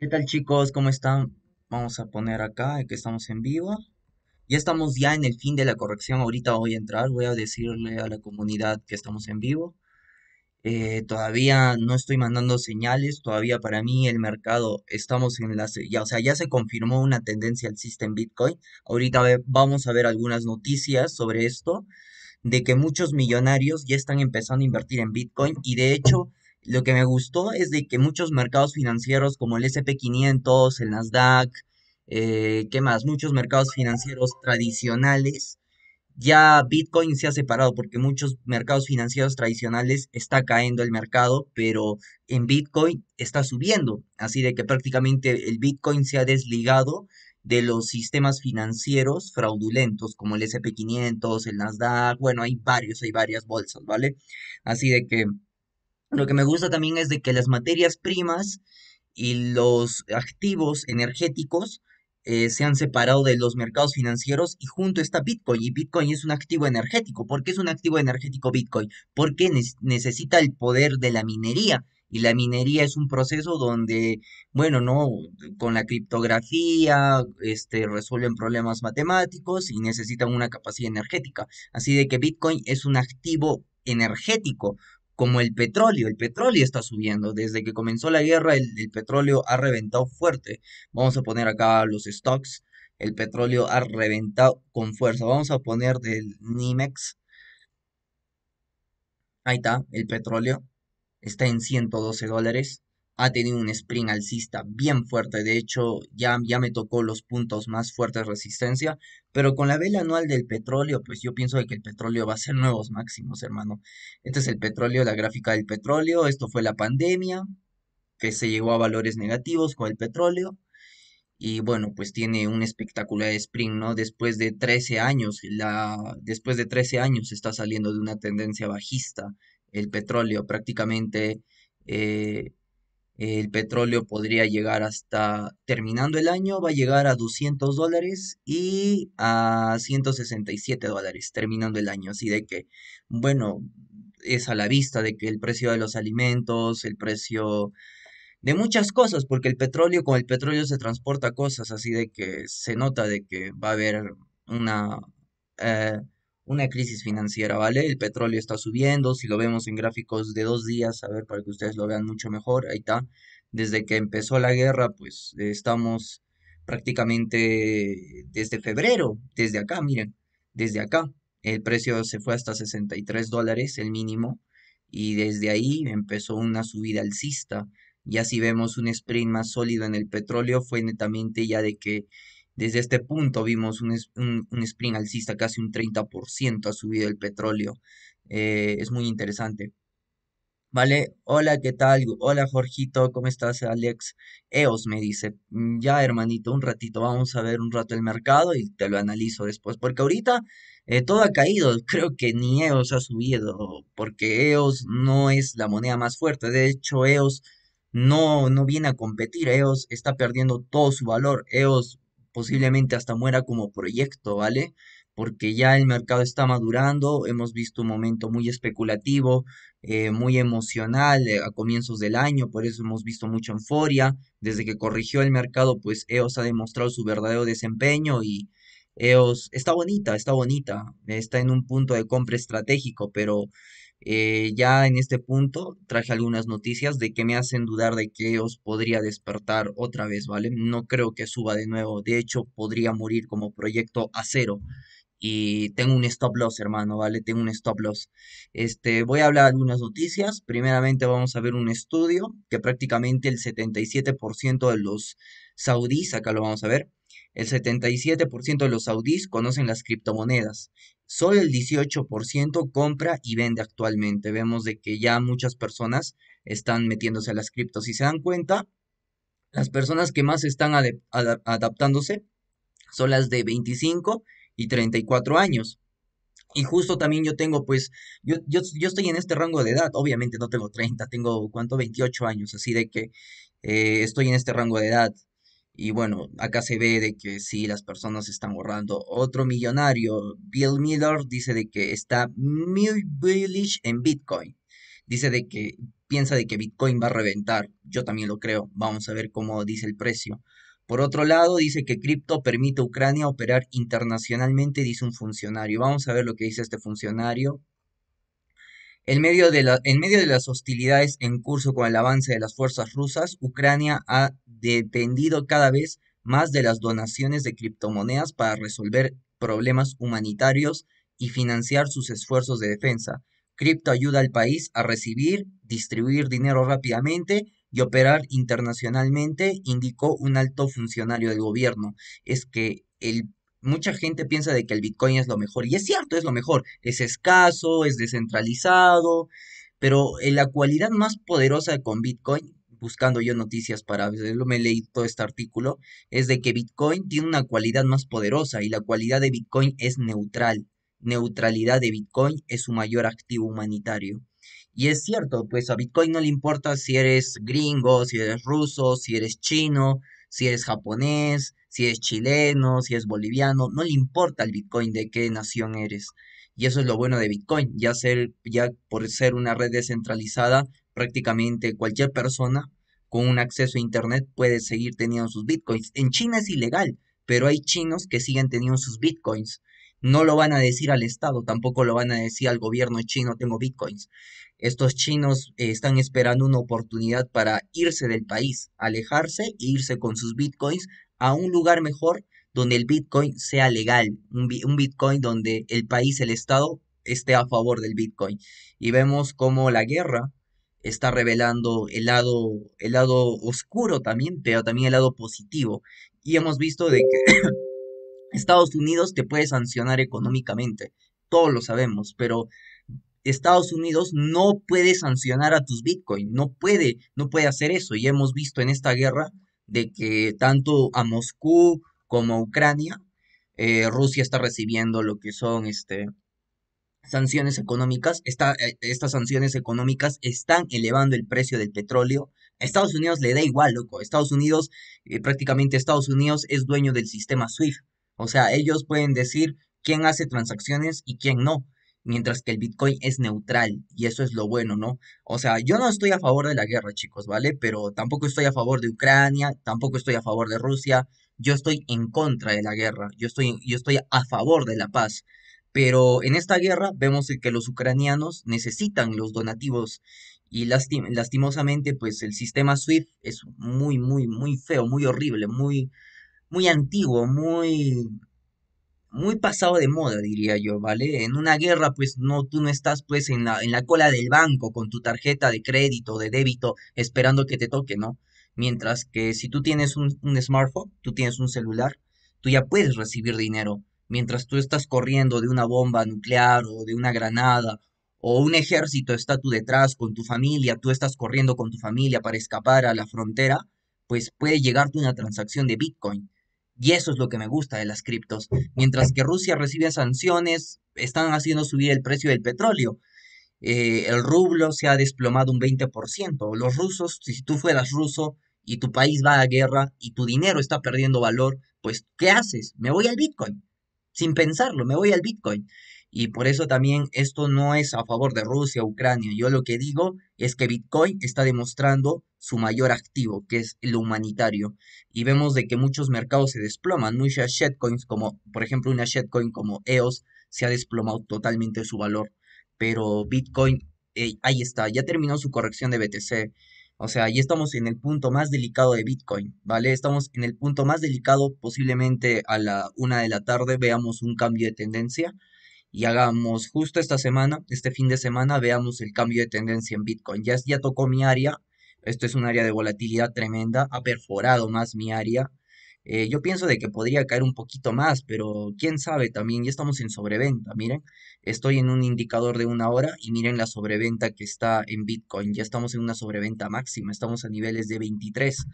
¿Qué tal chicos? ¿Cómo están? Vamos a poner acá que estamos en vivo. Ya estamos ya en el fin de la corrección. Ahorita voy a entrar, voy a decirle a la comunidad que estamos en vivo. Eh, todavía no estoy mandando señales, todavía para mí el mercado estamos en la... Ya, o sea, ya se confirmó una tendencia al sistema Bitcoin. Ahorita vamos a ver algunas noticias sobre esto, de que muchos millonarios ya están empezando a invertir en Bitcoin y de hecho lo que me gustó es de que muchos mercados financieros como el SP500, el Nasdaq, eh, ¿qué más? Muchos mercados financieros tradicionales, ya Bitcoin se ha separado porque muchos mercados financieros tradicionales está cayendo el mercado, pero en Bitcoin está subiendo. Así de que prácticamente el Bitcoin se ha desligado de los sistemas financieros fraudulentos como el SP500, el Nasdaq, bueno, hay varios, hay varias bolsas, ¿vale? Así de que lo que me gusta también es de que las materias primas y los activos energéticos eh, se han separado de los mercados financieros y junto está Bitcoin. Y Bitcoin es un activo energético. ¿Por qué es un activo energético Bitcoin? Porque necesita el poder de la minería. Y la minería es un proceso donde, bueno, no, con la criptografía, este, resuelven problemas matemáticos y necesitan una capacidad energética. Así de que Bitcoin es un activo energético, como el petróleo. El petróleo está subiendo. Desde que comenzó la guerra, el, petróleo ha reventado fuerte. Vamos a poner acá los stocks. El petróleo ha reventado con fuerza. Vamos a poner del NIMEX. Ahí está, el petróleo. Está en 112 dólares ha tenido un sprint alcista bien fuerte, de hecho ya, ya me tocó los puntos más fuertes de resistencia, pero con la vela anual del petróleo, pues yo pienso que el petróleo va a ser nuevos máximos, hermano. Este es el petróleo, la gráfica del petróleo, esto fue la pandemia, que se llegó a valores negativos con el petróleo. Y bueno, pues tiene un espectacular sprint, ¿no? Después de 13 años, la, después de 13 años está saliendo de una tendencia bajista el petróleo. Prácticamente eh, el petróleo podría llegar hasta, terminando el año, va a llegar a 200 dólares y a 167 dólares terminando el año. Así de que, bueno, es a la vista de que el precio de los alimentos, el precio de muchas cosas, porque el petróleo, con el petróleo se transporta cosas, así de que se nota de que va a haber una... Eh, una crisis financiera, ¿vale? El petróleo está subiendo, si lo vemos en gráficos de dos días, a ver, para que ustedes lo vean mucho mejor, ahí está. Desde que empezó la guerra, pues estamos prácticamente desde febrero, desde acá, miren, desde acá. El precio se fue hasta 63 dólares, el mínimo, y desde ahí empezó una subida alcista. Ya si vemos un sprint más sólido en el petróleo, fue netamente ya de que desde este punto vimos un, un, alcista casi un 30% ha subido el petróleo. Eh, es muy interesante. ¿Vale? Hola, ¿qué tal? Hola, Jorgito, ¿cómo estás, Alex? EOS me dice, mm, ya, hermanito, un ratito, vamos a ver un rato el mercado y te lo analizo después, porque ahorita eh, todo ha caído, creo que ni EOS ha subido, porque EOS no es la moneda más fuerte, de hecho, EOS no, no viene a competir, EOS está perdiendo todo su valor, EOS posiblemente hasta muera como proyecto, ¿vale? Porque ya el mercado está madurando, hemos visto un momento muy especulativo, eh, muy emocional eh, a comienzos del año, por eso hemos visto mucha euforia. Desde que corrigió el mercado, pues EOS ha demostrado su verdadero desempeño y EOS está bonita, está bonita, está en un punto de compra estratégico, pero eh, ya en este punto traje algunas noticias de que me hacen dudar de que os podría despertar otra vez, ¿vale? No creo que suba de nuevo, de hecho podría morir como proyecto a cero. Y tengo un stop loss, hermano, ¿vale? Tengo un stop loss. Este, voy a hablar de algunas noticias. Primeramente vamos a ver un estudio que prácticamente el 77% de los saudíes, acá lo vamos a ver, el 77% de los saudíes conocen las criptomonedas solo el 18% compra y vende actualmente. Vemos de que ya muchas personas están metiéndose a las criptos. Si se dan cuenta, las personas que más están adaptándose son las de 25 y 34 años. Y justo también yo tengo, pues, yo, yo, estoy en este rango de edad, obviamente no tengo 30, tengo, ¿cuánto? 28 años, así de que eh, estoy en este rango de edad. Y bueno, acá se ve de que sí, las personas están borrando. Otro millonario, Bill Miller, dice de que está muy bullish en Bitcoin. Dice de que piensa de que Bitcoin va a reventar. Yo también lo creo. Vamos a ver cómo dice el precio. Por otro lado, dice que cripto permite a Ucrania operar internacionalmente, dice un funcionario. Vamos a ver lo que dice este funcionario. En medio, de la, en medio de las hostilidades en curso con el avance de las fuerzas rusas, Ucrania ha dependido cada vez más de las donaciones de criptomonedas para resolver problemas humanitarios y financiar sus esfuerzos de defensa. Cripto ayuda al país a recibir, distribuir dinero rápidamente y operar internacionalmente, indicó un alto funcionario del gobierno. Es que el, mucha gente piensa de que el Bitcoin es lo mejor, y es cierto, es lo mejor, es escaso, es descentralizado, pero la cualidad más poderosa con Bitcoin buscando yo noticias para verlo, me leí todo este artículo, es de que Bitcoin tiene una cualidad más poderosa y la cualidad de Bitcoin es neutral. Neutralidad de Bitcoin es su mayor activo humanitario. Y es cierto, pues a Bitcoin no le importa si eres gringo, si eres ruso, si eres chino, si eres japonés, si eres chileno, si eres boliviano, no le importa al Bitcoin de qué nación eres. Y eso es lo bueno de Bitcoin, ya, ser, ya por ser una red descentralizada, prácticamente cualquier persona con un acceso a Internet puede seguir teniendo sus bitcoins. En China es ilegal, pero hay chinos que siguen teniendo sus bitcoins. No lo van a decir al Estado, tampoco lo van a decir al gobierno chino, tengo bitcoins. Estos chinos eh, están esperando una oportunidad para irse del país, alejarse e irse con sus bitcoins a un lugar mejor donde el bitcoin sea legal, un, un bitcoin donde el país, el Estado, esté a favor del bitcoin. Y vemos cómo la guerra está revelando el lado, el lado oscuro también, pero también el lado positivo. Y hemos visto de que Estados Unidos te puede sancionar económicamente, todos lo sabemos, pero Estados Unidos no puede sancionar a tus Bitcoin, no puede, no puede hacer eso. Y hemos visto en esta guerra de que tanto a Moscú como a Ucrania, eh, Rusia está recibiendo lo que son este, sanciones económicas, eh, estas sanciones económicas están elevando el precio del petróleo. A Estados Unidos le da igual, loco. Estados Unidos, eh, prácticamente Estados Unidos es dueño del sistema SWIFT. O sea, ellos pueden decir quién hace transacciones y quién no, mientras que el Bitcoin es neutral y eso es lo bueno, ¿no? O sea, yo no estoy a favor de la guerra, chicos, ¿vale? Pero tampoco estoy a favor de Ucrania, tampoco estoy a favor de Rusia. Yo estoy en contra de la guerra, yo estoy, yo estoy a favor de la paz. Pero en esta guerra vemos que los ucranianos necesitan los donativos y lastimosamente pues el sistema SWIFT es muy, muy, muy feo, muy horrible, muy, muy antiguo, muy, muy pasado de moda, diría yo, ¿vale? En una guerra, pues no, tú no estás pues en la, en la cola del banco con tu tarjeta de crédito, de débito, esperando que te toque, ¿no? Mientras que si tú tienes un, un smartphone, tú tienes un celular, tú ya puedes recibir dinero mientras tú estás corriendo de una bomba nuclear o de una granada, o un ejército está tú detrás con tu familia, tú estás corriendo con tu familia para escapar a la frontera, pues puede llegarte una transacción de Bitcoin. Y eso es lo que me gusta de las criptos. Mientras que Rusia recibe sanciones, están haciendo subir el precio del petróleo. Eh, el rublo se ha desplomado un 20%. Los rusos, si tú fueras ruso y tu país va a guerra y tu dinero está perdiendo valor, pues ¿qué haces? Me voy al Bitcoin sin pensarlo, me voy al Bitcoin. Y por eso también esto no es a favor de Rusia, Ucrania. Yo lo que digo es que Bitcoin está demostrando su mayor activo, que es lo humanitario. Y vemos de que muchos mercados se desploman. Muchas shitcoins, como por ejemplo una shitcoin como EOS, se ha desplomado totalmente su valor. Pero Bitcoin, eh, ahí está, ya terminó su corrección de BTC. O sea, ya estamos en el punto más delicado de Bitcoin, ¿vale? Estamos en el punto más delicado, posiblemente a la una de la tarde veamos un cambio de tendencia y hagamos justo esta semana, este fin de semana, veamos el cambio de tendencia en Bitcoin. Ya, ya tocó mi área, esto es un área de volatilidad tremenda, ha perforado más mi área, eh, yo pienso de que podría caer un poquito más, pero quién sabe también, ya estamos en sobreventa, miren, estoy en un indicador de una hora y miren la sobreventa que está en Bitcoin, ya estamos en una sobreventa máxima, estamos a niveles de 23,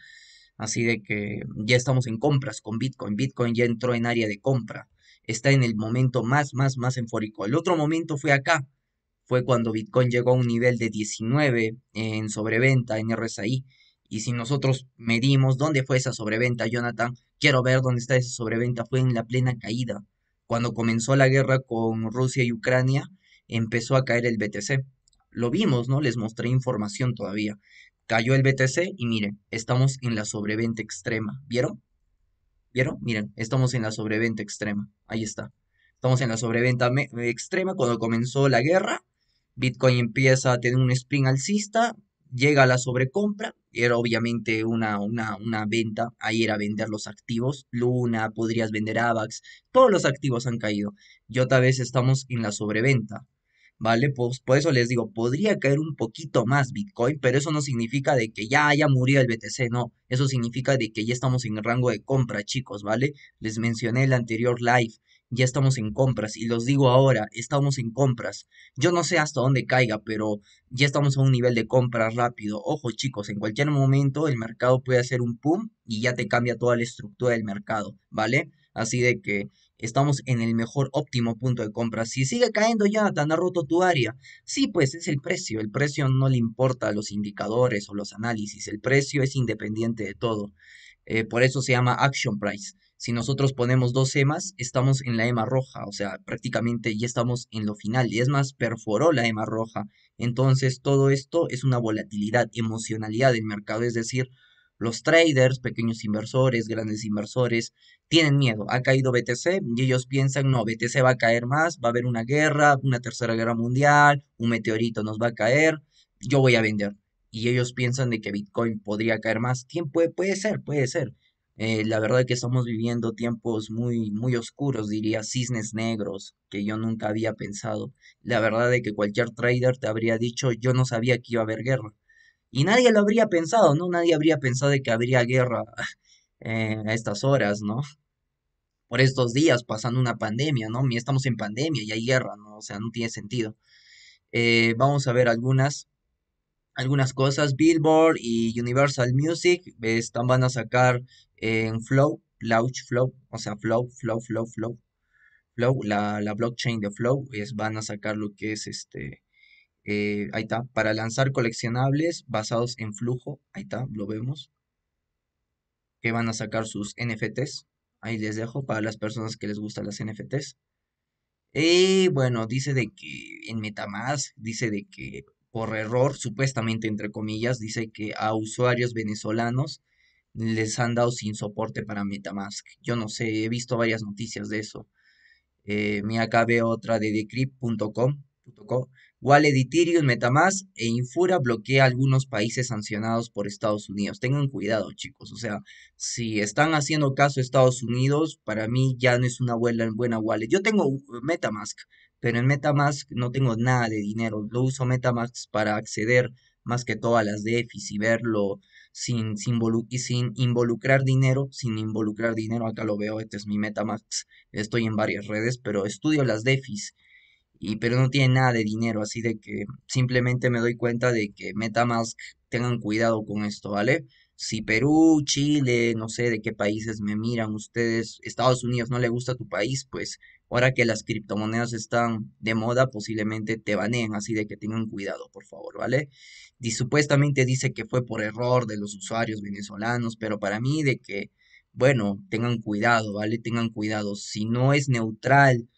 así de que ya estamos en compras con Bitcoin, Bitcoin ya entró en área de compra, está en el momento más, más, más enfórico. El otro momento fue acá, fue cuando Bitcoin llegó a un nivel de 19 en sobreventa en RSI y si nosotros medimos dónde fue esa sobreventa, Jonathan, quiero ver dónde está esa sobreventa, fue en la plena caída. Cuando comenzó la guerra con Rusia y Ucrania, empezó a caer el BTC. Lo vimos, ¿no? Les mostré información todavía. Cayó el BTC y miren, estamos en la sobreventa extrema. ¿Vieron? ¿Vieron? Miren, estamos en la sobreventa extrema. Ahí está. Estamos en la sobreventa extrema cuando comenzó la guerra. Bitcoin empieza a tener un spring alcista, llega la sobrecompra, era obviamente una, una, una, venta, ahí era vender los activos, Luna, podrías vender AVAX, todos los activos han caído y otra vez estamos en la sobreventa. ¿Vale? Pues, por eso les digo, podría caer un poquito más Bitcoin, pero eso no significa de que ya haya murido el BTC, no. Eso significa de que ya estamos en el rango de compra, chicos, ¿vale? Les mencioné el anterior live ya estamos en compras, y los digo ahora, estamos en compras. Yo no sé hasta dónde caiga, pero ya estamos a un nivel de compras rápido. Ojo chicos, en cualquier momento el mercado puede hacer un pum y ya te cambia toda la estructura del mercado, ¿vale? Así de que estamos en el mejor óptimo punto de compra. Si sigue cayendo ya, tan han roto tu área. Sí, pues es el precio. El precio no le importa los indicadores o los análisis. El precio es independiente de todo. Eh, por eso se llama action price. Si nosotros ponemos dos emas, estamos en la ema roja, o sea, prácticamente ya estamos en lo final, y es más, perforó la ema roja. Entonces, todo esto es una volatilidad, emocionalidad del mercado, es decir, los traders, pequeños inversores, grandes inversores, tienen miedo. Ha caído BTC y ellos piensan, no, BTC va a caer más, va a haber una guerra, una tercera guerra mundial, un meteorito nos va a caer, yo voy a vender. Y ellos piensan de que Bitcoin podría caer más. Tiempo puede, puede ser, puede ser. Eh, la verdad es que estamos viviendo tiempos muy, muy oscuros, diría cisnes negros, que yo nunca había pensado. La verdad de que cualquier trader te habría dicho, yo no sabía que iba a haber guerra. Y nadie lo habría pensado, ¿no? Nadie habría pensado de que habría guerra eh, a estas horas, ¿no? Por estos días pasando una pandemia, ¿no? Estamos en pandemia y hay guerra, ¿no? O sea, no tiene sentido. Eh, vamos a ver algunas algunas cosas. Billboard y Universal Music están, van a sacar en Flow, Launch Flow, o sea, Flow, Flow, Flow, Flow. Flow, la, blockchain de Flow, es, van a sacar lo que es este, eh, ahí está, para lanzar coleccionables basados en flujo, ahí está, lo vemos, que van a sacar sus NFTs, ahí les dejo para las personas que les gustan las NFTs. Y bueno, dice de que en Metamask, dice de que por error, supuestamente entre comillas, dice que a usuarios venezolanos les han dado sin soporte para Metamask. Yo no sé, he visto varias noticias de eso. Eh, me mira, otra de decrypt.com. Wallet Ethereum, Metamask e Infura bloquea algunos países sancionados por Estados Unidos. Tengan cuidado, chicos. O sea, si están haciendo caso a Estados Unidos, para mí ya no es una buena, buena wallet. Yo tengo uh, Metamask, pero en Metamask no tengo nada de dinero. Lo uso Metamask para acceder más que todo a las DEFIs y verlo sin, sin, involucrar dinero, sin involucrar dinero, acá lo veo, este es mi Metamax, estoy en varias redes, pero estudio las DEFIs, y, pero no tiene nada de dinero, así de que simplemente me doy cuenta de que Metamask, tengan cuidado con esto, ¿vale? Si Perú, Chile, no sé de qué países me miran ustedes, Estados Unidos no le gusta tu país, pues Ahora que las criptomonedas están de moda, posiblemente te baneen, así de que tengan cuidado, por favor, ¿vale? Y supuestamente dice que fue por error de los usuarios venezolanos, pero para mí de que, bueno, tengan cuidado, ¿vale? Tengan cuidado. Si no es neutral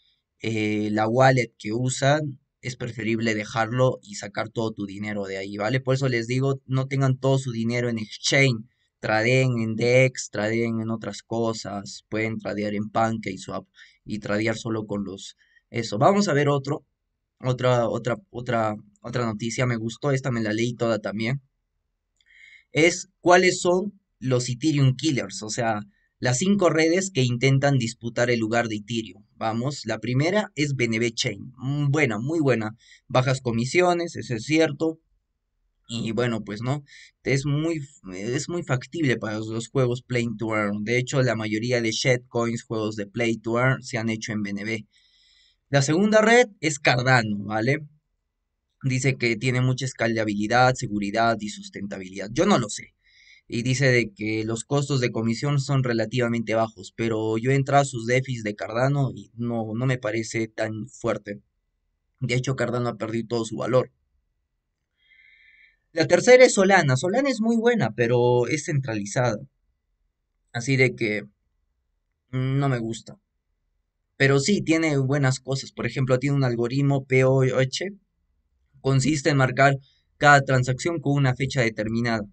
eh, la wallet que usan, es preferible dejarlo y sacar todo tu dinero de ahí, ¿vale? Por eso les digo, no tengan todo su dinero en exchange, traden en DEX, traden en otras cosas, pueden tradear en PancakeSwap, y tradear solo con los eso. Vamos a ver otro, otra, otra, otra, otra noticia. Me gustó esta, me la leí toda también. Es cuáles son los Ethereum Killers, o sea, las cinco redes que intentan disputar el lugar de Ethereum. Vamos, la primera es BNB Chain. Mm, buena, muy buena. Bajas comisiones, eso es cierto. Y bueno, pues no, es muy, es muy factible para los, juegos Play to Earn. De hecho, la mayoría de shitcoins, juegos de Play to Earn, se han hecho en BNB. La segunda red es Cardano, ¿vale? Dice que tiene mucha escalabilidad, seguridad y sustentabilidad. Yo no lo sé. Y dice de que los costos de comisión son relativamente bajos, pero yo he entrado a sus déficits de Cardano y no, no me parece tan fuerte. De hecho, Cardano ha perdido todo su valor. La tercera es Solana. Solana es muy buena, pero es centralizada. Así de que no me gusta. Pero sí, tiene buenas cosas. Por ejemplo, tiene un algoritmo POH. Consiste en marcar cada transacción con una fecha determinada.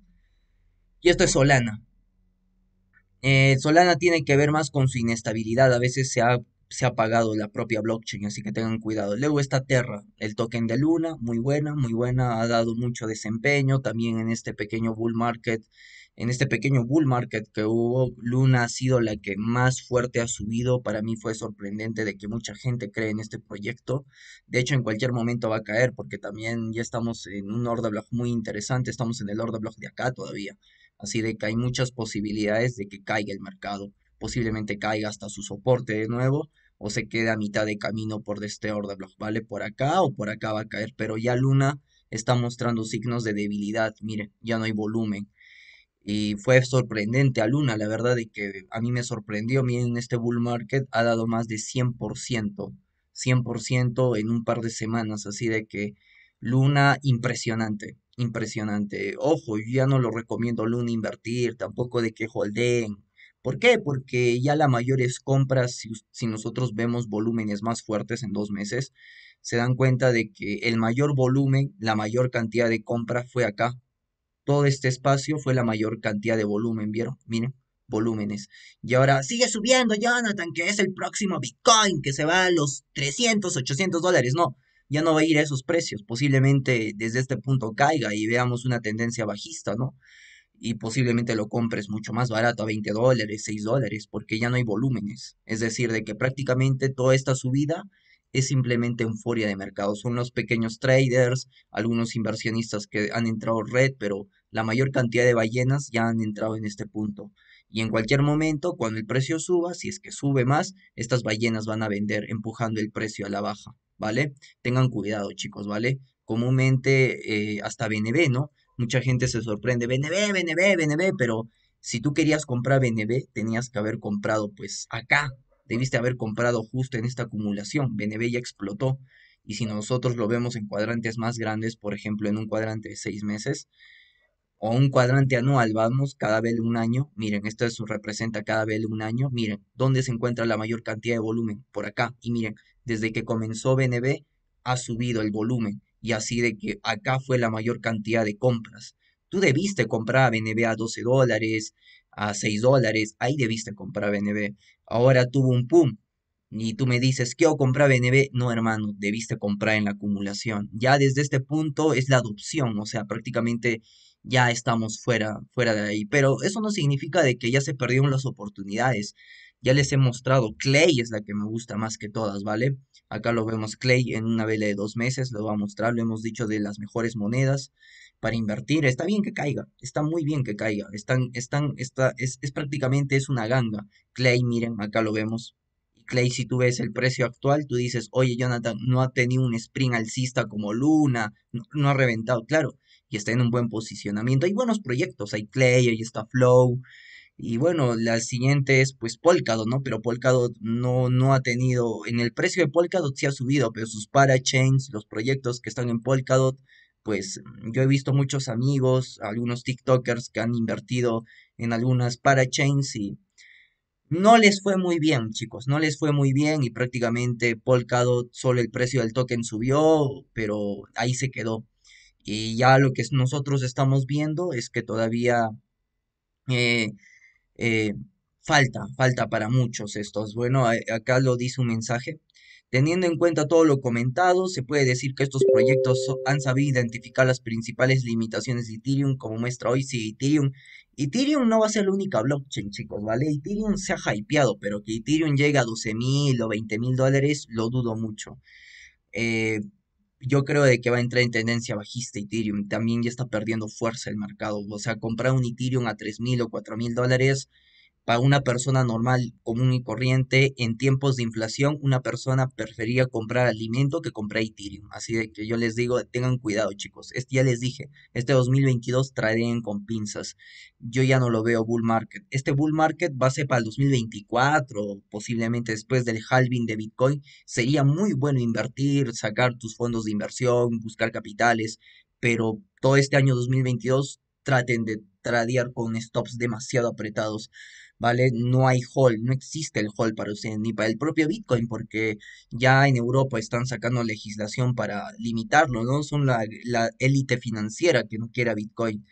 Y esto es Solana. Eh, Solana tiene que ver más con su inestabilidad. A veces se ha se ha pagado la propia blockchain, así que tengan cuidado. Luego está Terra, el token de Luna, muy buena, muy buena, ha dado mucho desempeño también en este pequeño bull market. En este pequeño bull market que hubo, Luna ha sido la que más fuerte ha subido. Para mí fue sorprendente de que mucha gente cree en este proyecto. De hecho, en cualquier momento va a caer porque también ya estamos en un order block muy interesante. Estamos en el order block de acá todavía. Así de que hay muchas posibilidades de que caiga el mercado posiblemente caiga hasta su soporte de nuevo o se quede a mitad de camino por este order block, ¿vale? Por acá o por acá va a caer, pero ya Luna está mostrando signos de debilidad, miren, ya no hay volumen. Y fue sorprendente a Luna, la verdad, de que a mí me sorprendió, miren, este bull market ha dado más de 100%, 100% en un par de semanas, así de que Luna impresionante, impresionante. Ojo, yo ya no lo recomiendo Luna invertir, tampoco de que holden, ¿Por qué? Porque ya las mayores compras, si, nosotros vemos volúmenes más fuertes en dos meses, se dan cuenta de que el mayor volumen, la mayor cantidad de compra fue acá. Todo este espacio fue la mayor cantidad de volumen, ¿vieron? Miren, volúmenes. Y ahora sigue subiendo Jonathan, que es el próximo Bitcoin, que se va a los 300, 800 dólares. No, ya no va a ir a esos precios. Posiblemente desde este punto caiga y veamos una tendencia bajista, ¿no? y posiblemente lo compres mucho más barato a 20 dólares, 6 dólares, porque ya no hay volúmenes. Es decir, de que prácticamente toda esta subida es simplemente euforia de mercado. Son los pequeños traders, algunos inversionistas que han entrado red, pero la mayor cantidad de ballenas ya han entrado en este punto. Y en cualquier momento, cuando el precio suba, si es que sube más, estas ballenas van a vender empujando el precio a la baja, ¿vale? Tengan cuidado, chicos, ¿vale? Comúnmente eh, hasta BNB, ¿no? Mucha gente se sorprende, BNB, BNB, BNB, pero si tú querías comprar BNB, tenías que haber comprado pues acá, debiste haber comprado justo en esta acumulación, BNB ya explotó. Y si nosotros lo vemos en cuadrantes más grandes, por ejemplo, en un cuadrante de seis meses, o un cuadrante anual, vamos, cada vez un año, miren, esto representa cada vez un año, miren, ¿dónde se encuentra la mayor cantidad de volumen? Por acá, y miren, desde que comenzó BNB ha subido el volumen, y así de que acá fue la mayor cantidad de compras. Tú debiste comprar a BNB a 12 dólares, a 6 dólares, ahí debiste comprar a BNB. Ahora tuvo un pum. Y tú me dices, o comprar BNB. No, hermano, debiste comprar en la acumulación. Ya desde este punto es la adopción, o sea, prácticamente ya estamos fuera, fuera de ahí. Pero eso no significa de que ya se perdieron las oportunidades. Ya les he mostrado, Clay es la que me gusta más que todas, ¿vale? Acá lo vemos Clay en una vela de dos meses, lo va a mostrar, lo hemos dicho de las mejores monedas para invertir. Está bien que caiga, está muy bien que caiga. Están, están, está, es, prácticamente es una ganga. Clay, miren, acá lo vemos. Clay, si tú ves el precio actual, tú dices, oye, Jonathan, no ha tenido un sprint alcista como Luna, no, no ha reventado, claro, y está en un buen posicionamiento. Hay buenos proyectos, hay Clay, ahí está Flow, y bueno, la siguiente es pues Polkadot, ¿no? Pero Polkadot no, no ha tenido, en el precio de Polkadot sí ha subido, pero sus parachains, los proyectos que están en Polkadot, pues yo he visto muchos amigos, algunos TikTokers que han invertido en algunas parachains y no les fue muy bien, chicos, no les fue muy bien y prácticamente Polkadot solo el precio del token subió, pero ahí se quedó. Y ya lo que nosotros estamos viendo es que todavía... Eh, eh, falta, falta para muchos estos. Bueno, eh, acá lo dice un mensaje. Teniendo en cuenta todo lo comentado, se puede decir que estos proyectos han sabido identificar las principales limitaciones de Ethereum, como muestra hoy si Ethereum. Ethereum no va a ser la única blockchain, chicos, ¿vale? Ethereum se ha hypeado, pero que Ethereum llegue a 12 mil o 20 mil dólares, lo dudo mucho. Eh, yo creo de que va a entrar en tendencia bajista Ethereum. También ya está perdiendo fuerza el mercado. O sea, comprar un Ethereum a 3.000 o 4.000 dólares para una persona normal, común y corriente, en tiempos de inflación, una persona prefería comprar alimento que comprar Ethereum. Así de que yo les digo, tengan cuidado, chicos. Este ya les dije, este 2022 traerían con pinzas. Yo ya no lo veo bull market. Este bull market va a ser para el 2024, posiblemente después del halving de Bitcoin. Sería muy bueno invertir, sacar tus fondos de inversión, buscar capitales, pero todo este año 2022 traten de tradear con stops demasiado apretados. ¿vale? No hay hall no existe el hall para usted ni para el propio Bitcoin, porque ya en Europa están sacando legislación para limitarlo, ¿no? Son la, élite financiera que no quiera Bitcoin.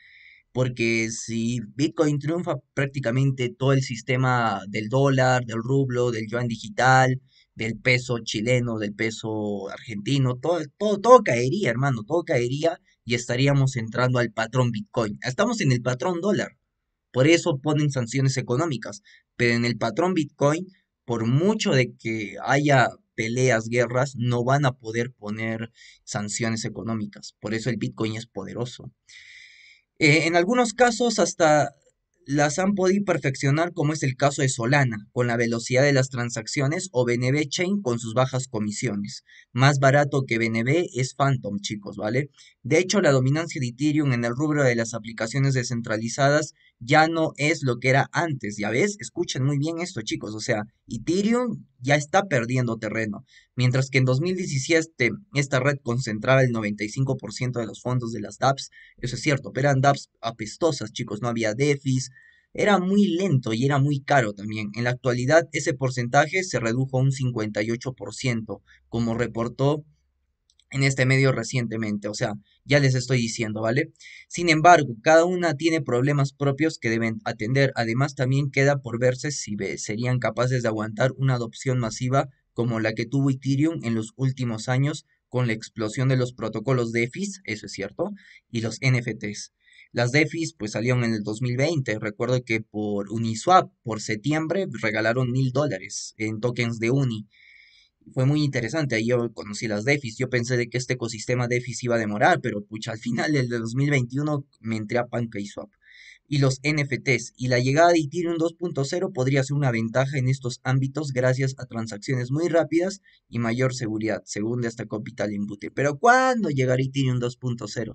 Porque si Bitcoin triunfa, prácticamente todo el sistema del dólar, del rublo, del yuan digital, del peso chileno, del peso argentino, todo, todo caería, hermano, todo caería y estaríamos entrando al patrón Bitcoin. Estamos en el patrón dólar. Por eso ponen sanciones económicas. Pero en el patrón Bitcoin, por mucho de que haya peleas, guerras, no van a poder poner sanciones económicas. Por eso el Bitcoin es poderoso. Eh, en algunos casos hasta las han podido perfeccionar como es el caso de Solana, con la velocidad de las transacciones o BNB Chain con sus bajas comisiones. Más barato que BNB es Phantom, chicos, ¿vale? De hecho, la dominancia de Ethereum en el rubro de las aplicaciones descentralizadas ya no es lo que era antes. Ya ves, escuchen muy bien esto, chicos. O sea, Ethereum ya está perdiendo terreno. Mientras que en 2017 esta red concentraba el 95% de los fondos de las dApps, eso es cierto, pero eran dApps apestosas, chicos. No había DEFIs, era muy lento y era muy caro también. En la actualidad ese porcentaje se redujo a un 58%, como reportó en este medio recientemente, o sea, ya les estoy diciendo, ¿vale? Sin embargo, cada una tiene problemas propios que deben atender, además también queda por verse si serían capaces de aguantar una adopción masiva como la que tuvo Ethereum en los últimos años con la explosión de los protocolos DeFis, eso es cierto, y los NFTs. Las DeFis pues salieron en el 2020, recuerdo que por Uniswap, por septiembre, regalaron mil dólares en tokens de Uni fue muy interesante. Ahí yo conocí las DeFis. Yo pensé de que este ecosistema DeFis iba a demorar, pero pucha, al final del 2021 me entré a PancakeSwap. Y los NFTs y la llegada de Ethereum 2.0 podría ser una ventaja en estos ámbitos gracias a transacciones muy rápidas y mayor seguridad, según esta Capital input Pero ¿cuándo llegará Ethereum 2.0?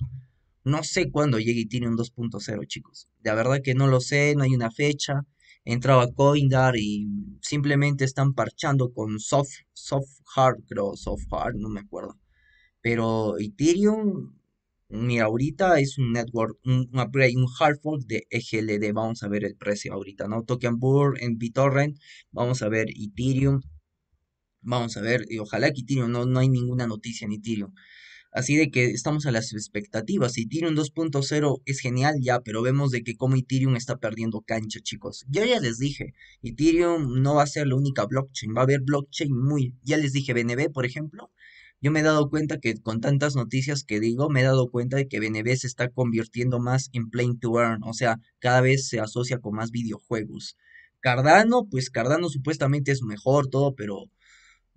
No sé cuándo llegue Ethereum 2.0, chicos. La verdad que no lo sé, no hay una fecha entraba Coindar y simplemente están parchando con soft, soft hard, creo, soft hard, no me acuerdo. Pero Ethereum, mira, ahorita es un network, un, upgrade, un hard fork de EGLD. Vamos a ver el precio ahorita, ¿no? Token Burr en BitTorrent, vamos a ver Ethereum. Vamos a ver, y ojalá que Ethereum, no, no hay ninguna noticia en Ethereum. Así de que estamos a las expectativas. Ethereum 2.0 es genial ya, pero vemos de que como Ethereum está perdiendo cancha, chicos. Yo ya les dije, Ethereum no va a ser la única blockchain, va a haber blockchain muy... Ya les dije, BNB, por ejemplo, yo me he dado cuenta que con tantas noticias que digo, me he dado cuenta de que BNB se está convirtiendo más en plain to earn, o sea, cada vez se asocia con más videojuegos. Cardano, pues Cardano supuestamente es mejor, todo, pero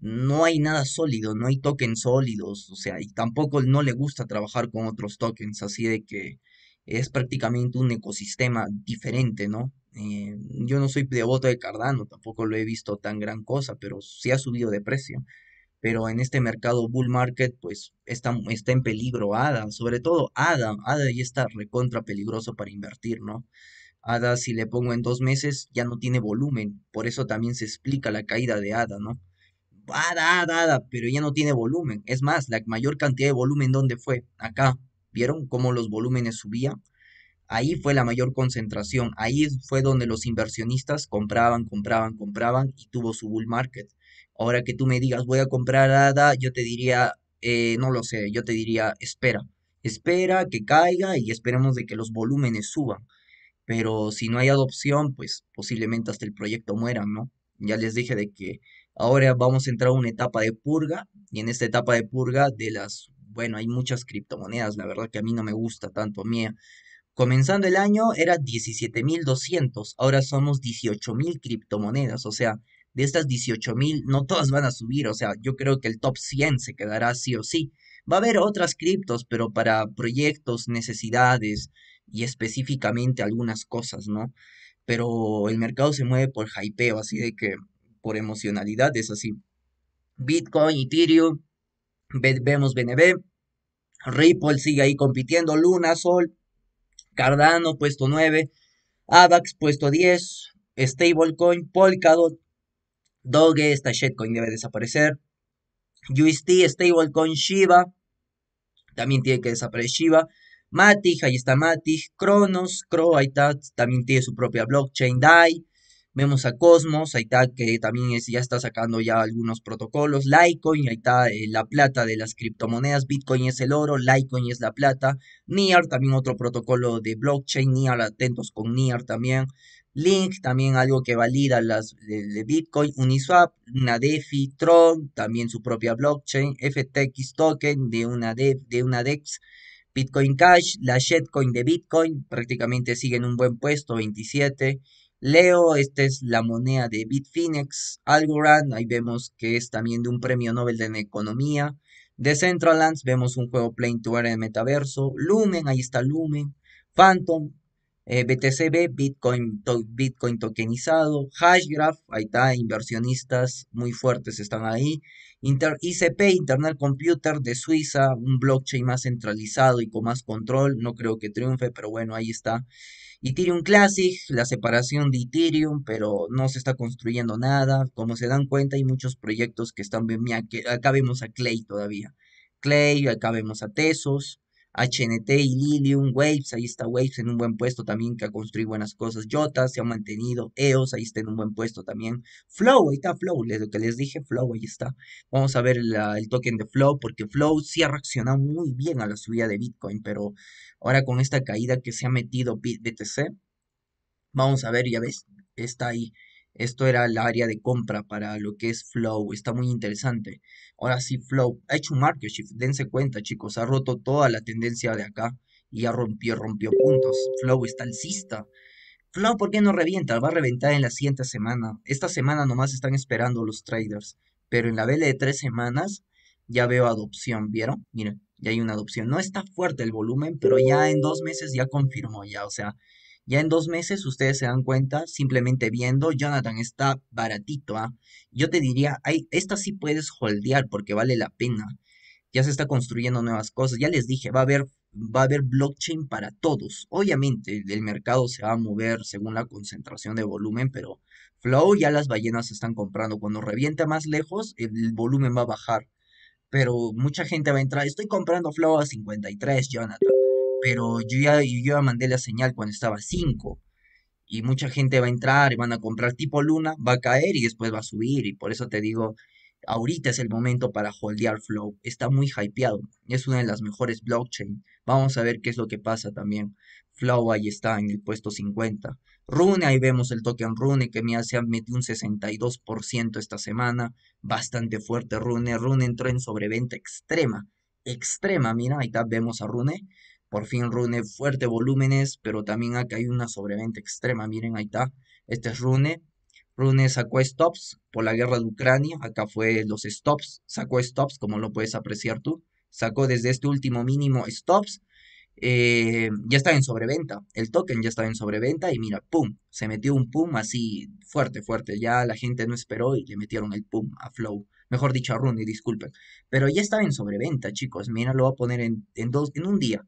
no hay nada sólido, no hay tokens sólidos, o sea, y tampoco no le gusta trabajar con otros tokens, así de que es prácticamente un ecosistema diferente, ¿no? Eh, yo no soy devoto de Cardano, tampoco lo he visto tan gran cosa, pero sí ha subido de precio. Pero en este mercado bull market, pues está, está en peligro ADA, sobre todo ADA. ADA ya está recontra peligroso para invertir, ¿no? ADA, si le pongo en dos meses, ya no tiene volumen. Por eso también se explica la caída de ADA, ¿no? da da pero ya no tiene volumen. Es más, la mayor cantidad de volumen, ¿dónde fue? Acá. ¿Vieron cómo los volúmenes subían? Ahí fue la mayor concentración. Ahí fue donde los inversionistas compraban, compraban, compraban y tuvo su bull market. Ahora que tú me digas, voy a comprar ADA, yo te diría, eh, no lo sé, yo te diría, espera. Espera que caiga y esperemos de que los volúmenes suban. Pero si no hay adopción, pues posiblemente hasta el proyecto muera, ¿no? Ya les dije de que Ahora vamos a entrar a una etapa de purga y en esta etapa de purga de las, bueno, hay muchas criptomonedas, la verdad que a mí no me gusta tanto mía. Comenzando el año era 17.200, ahora somos 18.000 criptomonedas, o sea, de estas 18.000 no todas van a subir, o sea, yo creo que el top 100 se quedará sí o sí. Va a haber otras criptos, pero para proyectos, necesidades y específicamente algunas cosas, ¿no? Pero el mercado se mueve por hypeo, así de que por emocionalidad, es así. Bitcoin, Ethereum, vemos BNB, Ripple sigue ahí compitiendo, Luna, Sol, Cardano, puesto 9, AVAX, puesto 10, Stablecoin, Polkadot, Doge, esta shitcoin debe desaparecer, UST, Stablecoin, Shiba, también tiene que desaparecer Shiba, Matic, ahí está Matic, Kronos, Crow, ahí también tiene su propia blockchain, DAI, Vemos a Cosmos, ahí está que también ya está sacando ya algunos protocolos. Litecoin, ahí está eh, la plata de las criptomonedas. Bitcoin es el oro, Litecoin es la plata. NIAR, también otro protocolo de blockchain. NIAR, atentos con NIAR también. Link, también algo que valida las de, Bitcoin, Uniswap, una DeFi, Tron, también su propia blockchain, FTX token de una, de, de una DEX, Bitcoin Cash, la Shedcoin de Bitcoin, prácticamente sigue en un buen puesto, 27, Leo, esta es la moneda de Bitfinex. Algorand, ahí vemos que es también de un premio Nobel de Economía. De vemos un juego Play to Earn en metaverso. Lumen, ahí está Lumen. Phantom, BTCB, eh, Bitcoin, Bitcoin tokenizado. Hashgraph, ahí está, inversionistas muy fuertes están ahí. ICP, Internet Computer de Suiza, un blockchain más centralizado y con más control. No creo que triunfe, pero bueno, ahí está. Ethereum Classic, la separación de Ethereum, pero no se está construyendo nada. Como se dan cuenta, hay muchos proyectos que están... bien, acá vemos a Clay todavía. Clay, acá vemos a Tesos. HNT y Lilium, Waves, ahí está Waves en un buen puesto también que ha construido buenas cosas, Jota se ha mantenido, EOS ahí está en un buen puesto también, Flow, ahí está Flow, lo que les dije, Flow, ahí está. Vamos a ver el token de Flow porque Flow sí ha reaccionado muy bien a la subida de Bitcoin, pero ahora con esta caída que se ha metido BTC, vamos a ver, ya ves, está ahí esto era el área de compra para lo que es Flow. Está muy interesante. Ahora sí, Flow ha hecho un market shift. Dense cuenta, chicos. Ha roto toda la tendencia de acá. Y ya rompió, rompió puntos. Flow está alcista. Flow, ¿por qué no revienta? Va a reventar en la siguiente semana. Esta semana nomás están esperando los traders. Pero en la vela de tres semanas ya veo adopción. ¿Vieron? Miren, ya hay una adopción. No está fuerte el volumen, pero ya en dos meses ya confirmó ya. O sea, ya en dos meses ustedes se dan cuenta, simplemente viendo, Jonathan está baratito, ¿ah? Yo te diría, hay, esta sí puedes holdear porque vale la pena. Ya se está construyendo nuevas cosas. Ya les dije, va a haber, va a haber blockchain para todos. Obviamente, el mercado se va a mover según la concentración de volumen, pero Flow ya las ballenas se están comprando. Cuando revienta más lejos, el volumen va a bajar. Pero mucha gente va a entrar. Estoy comprando Flow a 53, Jonathan pero yo ya, yo mandé la señal cuando estaba 5 y mucha gente va a entrar y van a comprar tipo Luna, va a caer y después va a subir y por eso te digo, ahorita es el momento para holdear Flow, está muy hypeado, es una de las mejores blockchain, vamos a ver qué es lo que pasa también. Flow ahí está en el puesto 50. Rune, ahí vemos el token Rune que me hace ha un 62% esta semana. Bastante fuerte Rune. Rune entró en sobreventa extrema. Extrema, mira, ahí vemos a Rune. Por fin Rune fuerte volúmenes, pero también acá hay una sobreventa extrema. Miren, ahí está. Este es Rune. Rune sacó stops por la guerra de Ucrania. Acá fue los stops. Sacó stops, como lo puedes apreciar tú. Sacó desde este último mínimo stops. Eh, ya está en sobreventa. El token ya estaba en sobreventa y mira, pum, se metió un pum así fuerte, fuerte. Ya la gente no esperó y le metieron el pum a Flow. Mejor dicho, a Rune, disculpen. Pero ya estaba en sobreventa, chicos. Mira, lo voy a poner en, dos, en un día.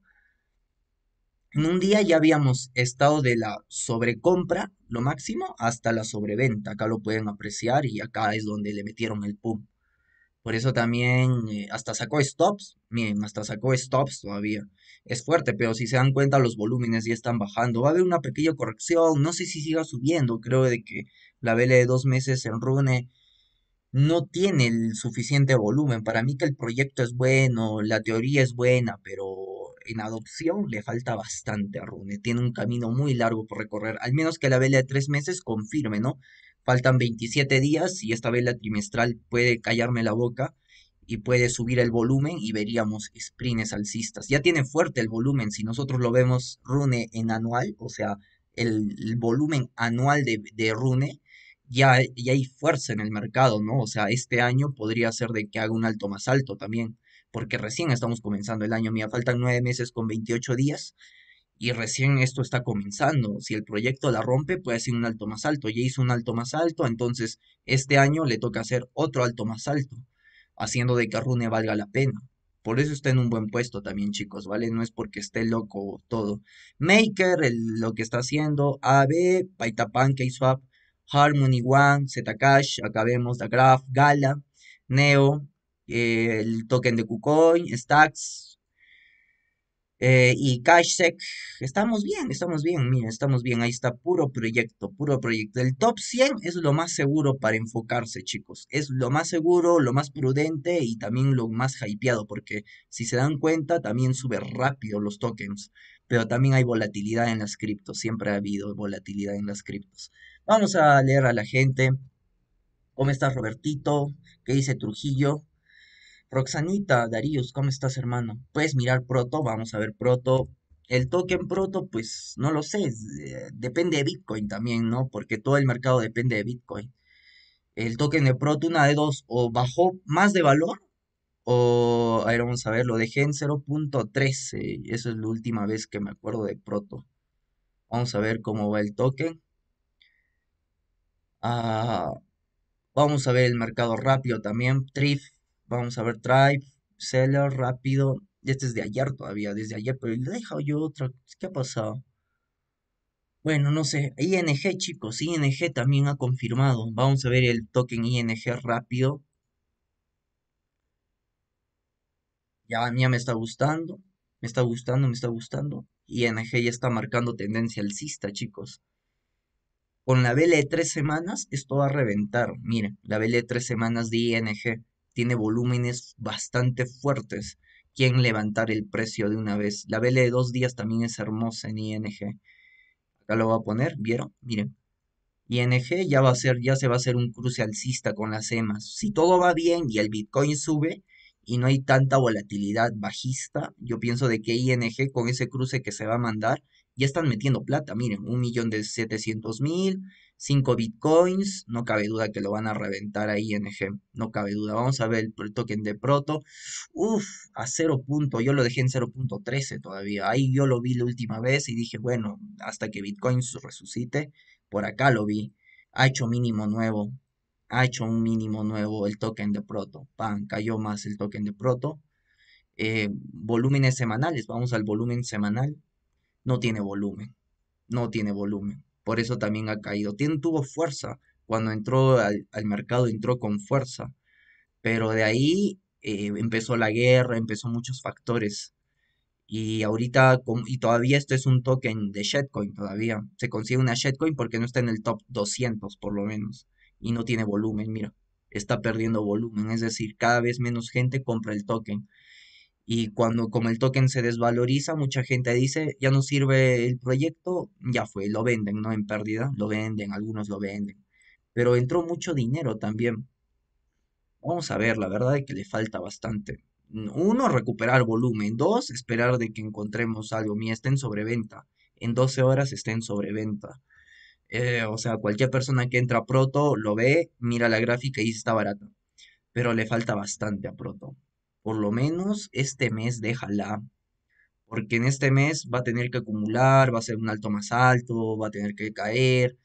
En un día ya habíamos estado de la sobrecompra, lo máximo, hasta la sobreventa. Acá lo pueden apreciar y acá es donde le metieron el pum. Por eso también eh, hasta sacó stops. Miren, hasta sacó stops todavía. Es fuerte, pero si se dan cuenta los volúmenes ya están bajando. Va a haber una pequeña corrección. No sé si siga subiendo. Creo de que la vela de dos meses en Rune no tiene el suficiente volumen. Para mí que el proyecto es bueno, la teoría es buena, pero en adopción le falta bastante a Rune. Tiene un camino muy largo por recorrer. Al menos que la vela de tres meses confirme, ¿no? Faltan 27 días y esta vela trimestral puede callarme la boca y puede subir el volumen y veríamos sprints alcistas. Ya tiene fuerte el volumen, si nosotros lo vemos Rune en anual, o sea, el, volumen anual de, Rune, ya, ya, hay fuerza en el mercado, ¿no? O sea, este año podría ser de que haga un alto más alto también porque recién estamos comenzando el año. Mira, faltan nueve meses con 28 días y recién esto está comenzando. Si el proyecto la rompe, puede hacer un alto más alto. Ya hizo un alto más alto, entonces este año le toca hacer otro alto más alto, haciendo de que Rune valga la pena. Por eso está en un buen puesto también, chicos, ¿vale? No es porque esté loco todo. Maker, lo que está haciendo, AB, Paitapan, Swap, Harmony One, Zcash, acá vemos The Graph, Gala, Neo, el token de KuCoin, Stacks eh, y CashSec. Estamos bien, estamos bien, Mira, estamos bien. Ahí está puro proyecto, puro proyecto. El top 100 es lo más seguro para enfocarse, chicos. Es lo más seguro, lo más prudente y también lo más hypeado, porque si se dan cuenta, también sube rápido los tokens. Pero también hay volatilidad en las criptos, siempre ha habido volatilidad en las criptos. Vamos a leer a la gente. ¿Cómo estás, Robertito? ¿Qué dice Trujillo? Roxanita, Daríos, ¿cómo estás, hermano? Puedes mirar Proto, vamos a ver Proto. El token Proto, pues no lo sé, eh, depende de Bitcoin también, ¿no? Porque todo el mercado depende de Bitcoin. El token de Proto, una de dos, o bajó más de valor, o, a ver, vamos a ver, lo dejé en 0.13. Esa es la última vez que me acuerdo de Proto. Vamos a ver cómo va el token. Ah, vamos a ver el mercado rápido también. Trif Vamos a ver, Drive, Seller, Rápido. ya este es de ayer todavía, desde ayer, pero le he dejado yo otra. ¿Qué ha pasado? Bueno, no sé. ING, chicos, ING también ha confirmado. Vamos a ver el token ING rápido. Ya, ya me está gustando. Me está gustando, me está gustando. ING ya está marcando tendencia alcista, chicos. Con la vela de tres semanas, esto va a reventar. Miren, la vela de tres semanas de ING tiene volúmenes bastante fuertes. ¿Quién levantar el precio de una vez? La vela de dos días también es hermosa en ING. Acá lo voy a poner, ¿vieron? Miren. ING ya va a ser, ya se va a hacer un cruce alcista con las EMAs. Si todo va bien y el Bitcoin sube y no hay tanta volatilidad bajista, yo pienso de que ING con ese cruce que se va a mandar ya están metiendo plata, miren, un millón de 700 mil, 5 bitcoins, no cabe duda que lo van a reventar ahí en EG, no cabe duda. Vamos a ver el, token de Proto, uff, a 0. Punto, yo lo dejé en 0.13 todavía, ahí yo lo vi la última vez y dije, bueno, hasta que bitcoin resucite, por acá lo vi, ha hecho mínimo nuevo, ha hecho un mínimo nuevo el token de Proto, pan, cayó más el token de Proto. Eh, volúmenes semanales, vamos al volumen semanal, no tiene volumen, no tiene volumen. Por eso también ha caído. Tiene, tuvo fuerza, cuando entró al, mercado entró con fuerza, pero de ahí eh, empezó la guerra, empezó muchos factores. Y ahorita, y todavía esto es un token de shitcoin, todavía se consigue una shitcoin porque no está en el top 200 por lo menos. Y no tiene volumen, mira, está perdiendo volumen. Es decir, cada vez menos gente compra el token. Y cuando como el token se desvaloriza, mucha gente dice, ya no sirve el proyecto, ya fue, lo venden, ¿no? En pérdida, lo venden, algunos lo venden. Pero entró mucho dinero también. Vamos a ver, la verdad es que le falta bastante. Uno, recuperar volumen. Dos, esperar de que encontremos algo. Mira, estén en sobreventa. En 12 horas estén en sobreventa. Eh, o sea, cualquier persona que entra a Proto lo ve, mira la gráfica y está barata. Pero le falta bastante a Proto por lo menos este mes déjala, porque en este mes va a tener que acumular, va a ser un alto más alto, va a tener que caer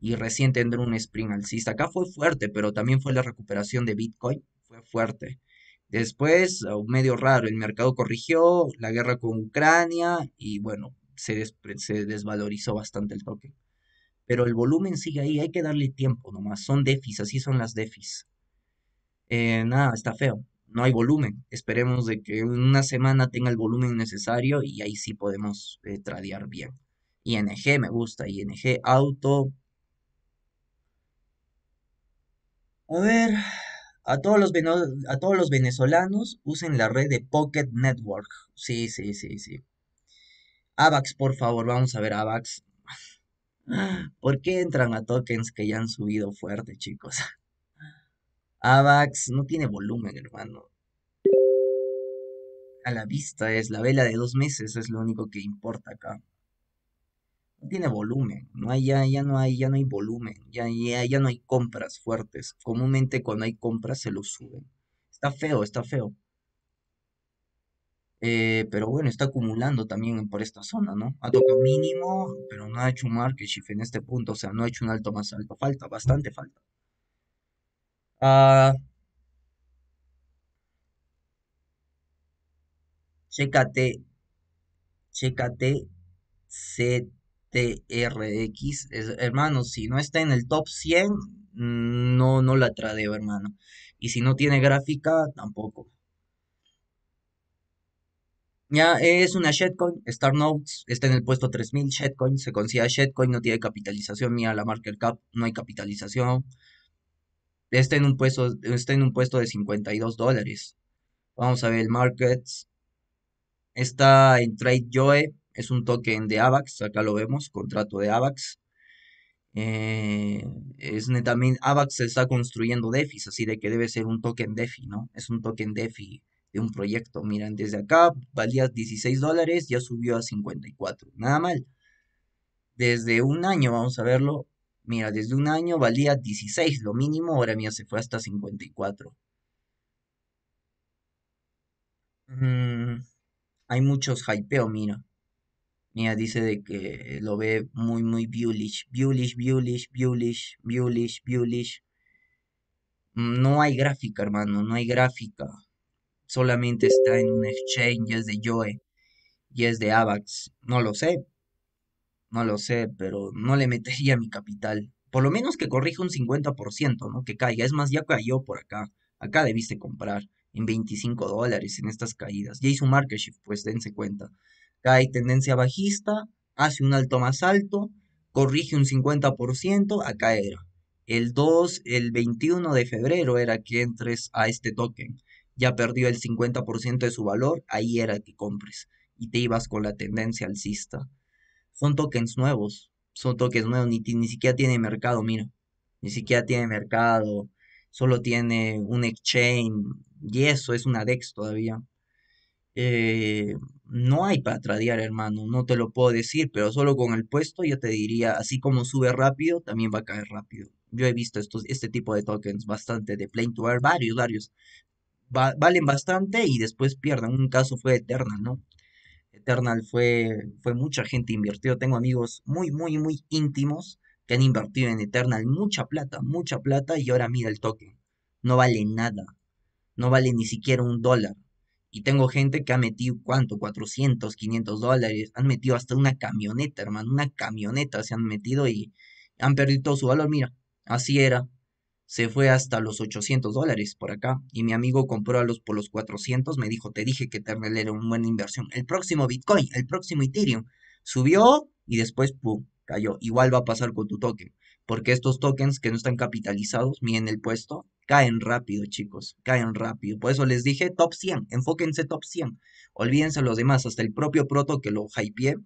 y recién tendrá un spring alcista. Acá fue fuerte, pero también fue la recuperación de Bitcoin, fue fuerte. Después, medio raro, el mercado corrigió, la guerra con Ucrania y bueno, se, desvalorizó bastante el toque. Pero el volumen sigue ahí, hay que darle tiempo nomás. Son defis, así son las defis. Eh, nada, está feo no hay volumen. Esperemos de que en una semana tenga el volumen necesario y ahí sí podemos eh, tradear bien. ING me gusta, ING Auto. A ver, a todos los, a todos los venezolanos usen la red de Pocket Network. Sí, sí, sí, sí. AVAX, por favor, vamos a ver AVAX. ¿Por qué entran a tokens que ya han subido fuerte, chicos? Avax no tiene volumen, hermano. A la vista es la vela de dos meses, es lo único que importa acá. No tiene volumen, no hay, ya, no hay, ya no hay volumen, ya, ya, no hay compras fuertes. Comúnmente cuando hay compras se lo suben. Está feo, está feo. Eh, pero bueno, está acumulando también por esta zona, ¿no? Ha tocado mínimo, pero no ha hecho un market shift en este punto, o sea, no ha hecho un alto más alto. Falta, bastante falta. Ah, chécate, chécate CTRX. hermano, si no está en el top 100, no, no la tradeo, hermano. Y si no tiene gráfica, tampoco. Ya es una shitcoin, Star Notes, está en el puesto 3000, shitcoin, se considera shitcoin, no tiene capitalización, mira la market cap, no hay capitalización, está en un puesto, está en un puesto de 52 dólares. Vamos a ver el markets. Está en Trade Joe, es un token de AVAX, acá lo vemos, contrato de AVAX. Eh, es netamente, AVAX se está construyendo DeFi, así de que debe ser un token DeFi, ¿no? Es un token DeFi de un proyecto. Miren, desde acá valía 16 dólares, ya subió a 54, nada mal. Desde un año, vamos a verlo, Mira, desde un año valía 16, lo mínimo, ahora mía se fue hasta 54. Mm, hay muchos hypeo, mira. Mira, dice de que lo ve muy, muy bullish. Bullish, bullish, bullish, bullish, bullish. Mm, no hay gráfica, hermano, no hay gráfica. Solamente está en un exchange, es de Joe y es de Avax. No lo sé, no lo sé, pero no le metería mi capital. Por lo menos que corrija un 50%, ¿no? Que caiga. Es más, ya cayó por acá. Acá debiste comprar en 25 dólares en estas caídas. Ya hizo un market shift, pues dense cuenta. Cae tendencia bajista, hace un alto más alto, corrige un 50%, acá era. El 2, el 21 de febrero era que entres a este token. Ya perdió el 50% de su valor, ahí era que compres. Y te ibas con la tendencia alcista son tokens nuevos, son tokens nuevos, ni, ni siquiera tiene mercado, mira, ni siquiera tiene mercado, solo tiene un exchange y eso es una DEX todavía. Eh, no hay para tradear, hermano, no te lo puedo decir, pero solo con el puesto yo te diría, así como sube rápido, también va a caer rápido. Yo he visto estos, este tipo de tokens bastante de Plane to earn, varios, varios. valen bastante y después pierden. Un caso fue Eternal, ¿no? Eternal fue, fue mucha gente invirtió. Tengo amigos muy, muy, muy íntimos que han invertido en Eternal mucha plata, mucha plata y ahora mira el toque No vale nada. No vale ni siquiera un dólar. Y tengo gente que ha metido, ¿cuánto? 400, 500 dólares. Han metido hasta una camioneta, hermano. Una camioneta se han metido y han perdido todo su valor. Mira, así era se fue hasta los 800 dólares por acá y mi amigo compró a los por los 400, me dijo, te dije que Ternel era una buena inversión. El próximo Bitcoin, el próximo Ethereum, subió y después, pum, cayó. Igual va a pasar con tu token, porque estos tokens que no están capitalizados, miren el puesto, caen rápido, chicos, caen rápido. Por eso les dije top 100, enfóquense top 100. Olvídense los demás, hasta el propio Proto que lo hypeé.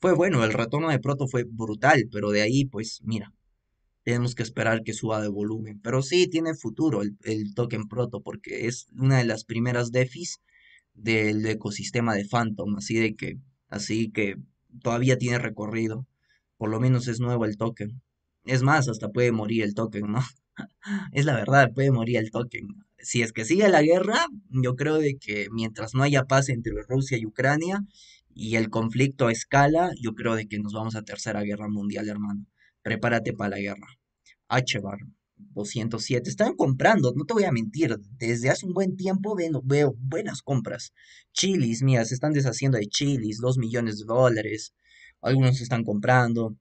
Fue bueno, el retorno de Proto fue brutal, pero de ahí, pues, mira, tenemos que esperar que suba de volumen. Pero sí tiene futuro el, token Proto porque es una de las primeras DeFis del ecosistema de Phantom, así de que así que todavía tiene recorrido. Por lo menos es nuevo el token. Es más, hasta puede morir el token, ¿no? es la verdad, puede morir el token. Si es que sigue la guerra, yo creo de que mientras no haya paz entre Rusia y Ucrania y el conflicto escala, yo creo de que nos vamos a tercera guerra mundial, hermano. Prepárate para la guerra. HBAR 207. Están comprando, no te voy a mentir, desde hace un buen tiempo veo, buenas compras. Chilis, mira, se están deshaciendo de chilis, 2 millones de dólares. Algunos están comprando.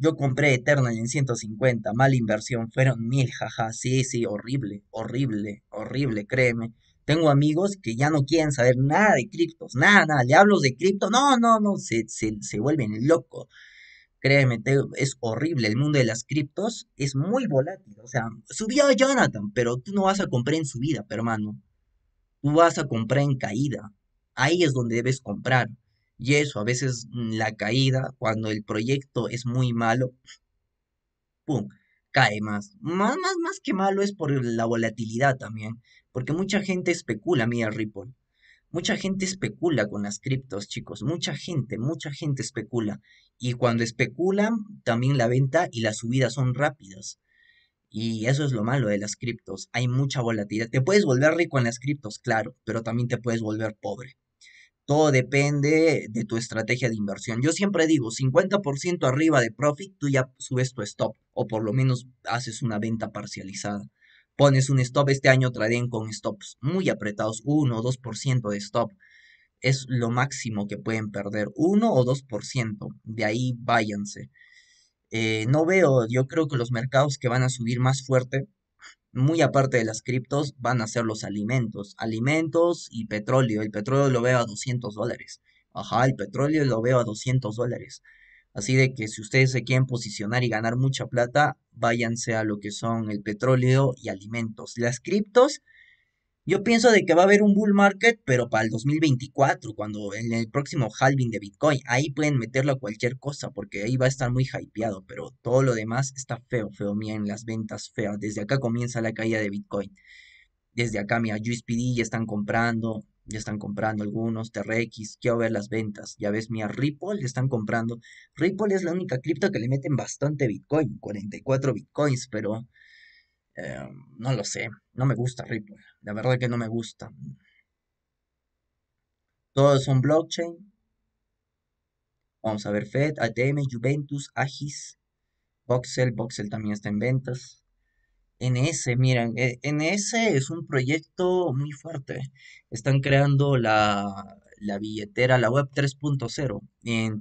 Yo compré Eternal en 150, mala inversión, fueron mil, jaja, sí, sí, horrible, horrible, horrible, créeme. Tengo amigos que ya no quieren saber nada de criptos, nada, nada, le hablo de cripto, no, no, no, se, se, se vuelven locos Créeme, es horrible. El mundo de las criptos es muy volátil. O sea, subió Jonathan, pero tú no vas a comprar en subida, hermano. Tú vas a comprar en caída. Ahí es donde debes comprar. Y eso, a veces mm, la caída, cuando el proyecto es muy malo, ¡pum! cae más. Más, más, más que malo es por la volatilidad también. Porque mucha gente especula, mira, Ripple. Mucha gente especula con las criptos, chicos. Mucha gente, mucha gente especula. Y cuando especulan, también la venta y la subida son rápidas. Y eso es lo malo de las criptos. Hay mucha volatilidad. Te puedes volver rico en las criptos, claro, pero también te puedes volver pobre. Todo depende de tu estrategia de inversión. Yo siempre digo, 50% arriba de profit, tú ya subes tu stop o por lo menos haces una venta parcializada pones un stop, este año traden con stops muy apretados, 1 o 2% de stop. Es lo máximo que pueden perder, 1 o 2%. De ahí váyanse. Eh, no veo, yo creo que los mercados que van a subir más fuerte, muy aparte de las criptos, van a ser los alimentos. Alimentos y petróleo. El petróleo lo veo a 200 dólares. Ajá, el petróleo lo veo a 200 dólares. Así de que si ustedes se quieren posicionar y ganar mucha plata, váyanse a lo que son el petróleo y alimentos. Las criptos, yo pienso de que va a haber un bull market, pero para el 2024, cuando en el próximo halving de Bitcoin, ahí pueden meterlo a cualquier cosa, porque ahí va a estar muy hypeado, pero todo lo demás está feo, feo, en las ventas feas. Desde acá comienza la caída de Bitcoin. Desde acá, mira, USPD ya están comprando, ya están comprando algunos, TRX, quiero ver las ventas, ya ves, mía Ripple están comprando, Ripple es la única cripto que le meten bastante Bitcoin, 44 Bitcoins, pero em, no lo sé, no me gusta Ripple, la verdad que no me gusta. Todos son blockchain. Vamos a ver Fed, ATM, Juventus, Agis, Voxel, Voxel también está en ventas. NS, miren, e, NS es un proyecto muy fuerte. Están creando la, la billetera, la web 3.0,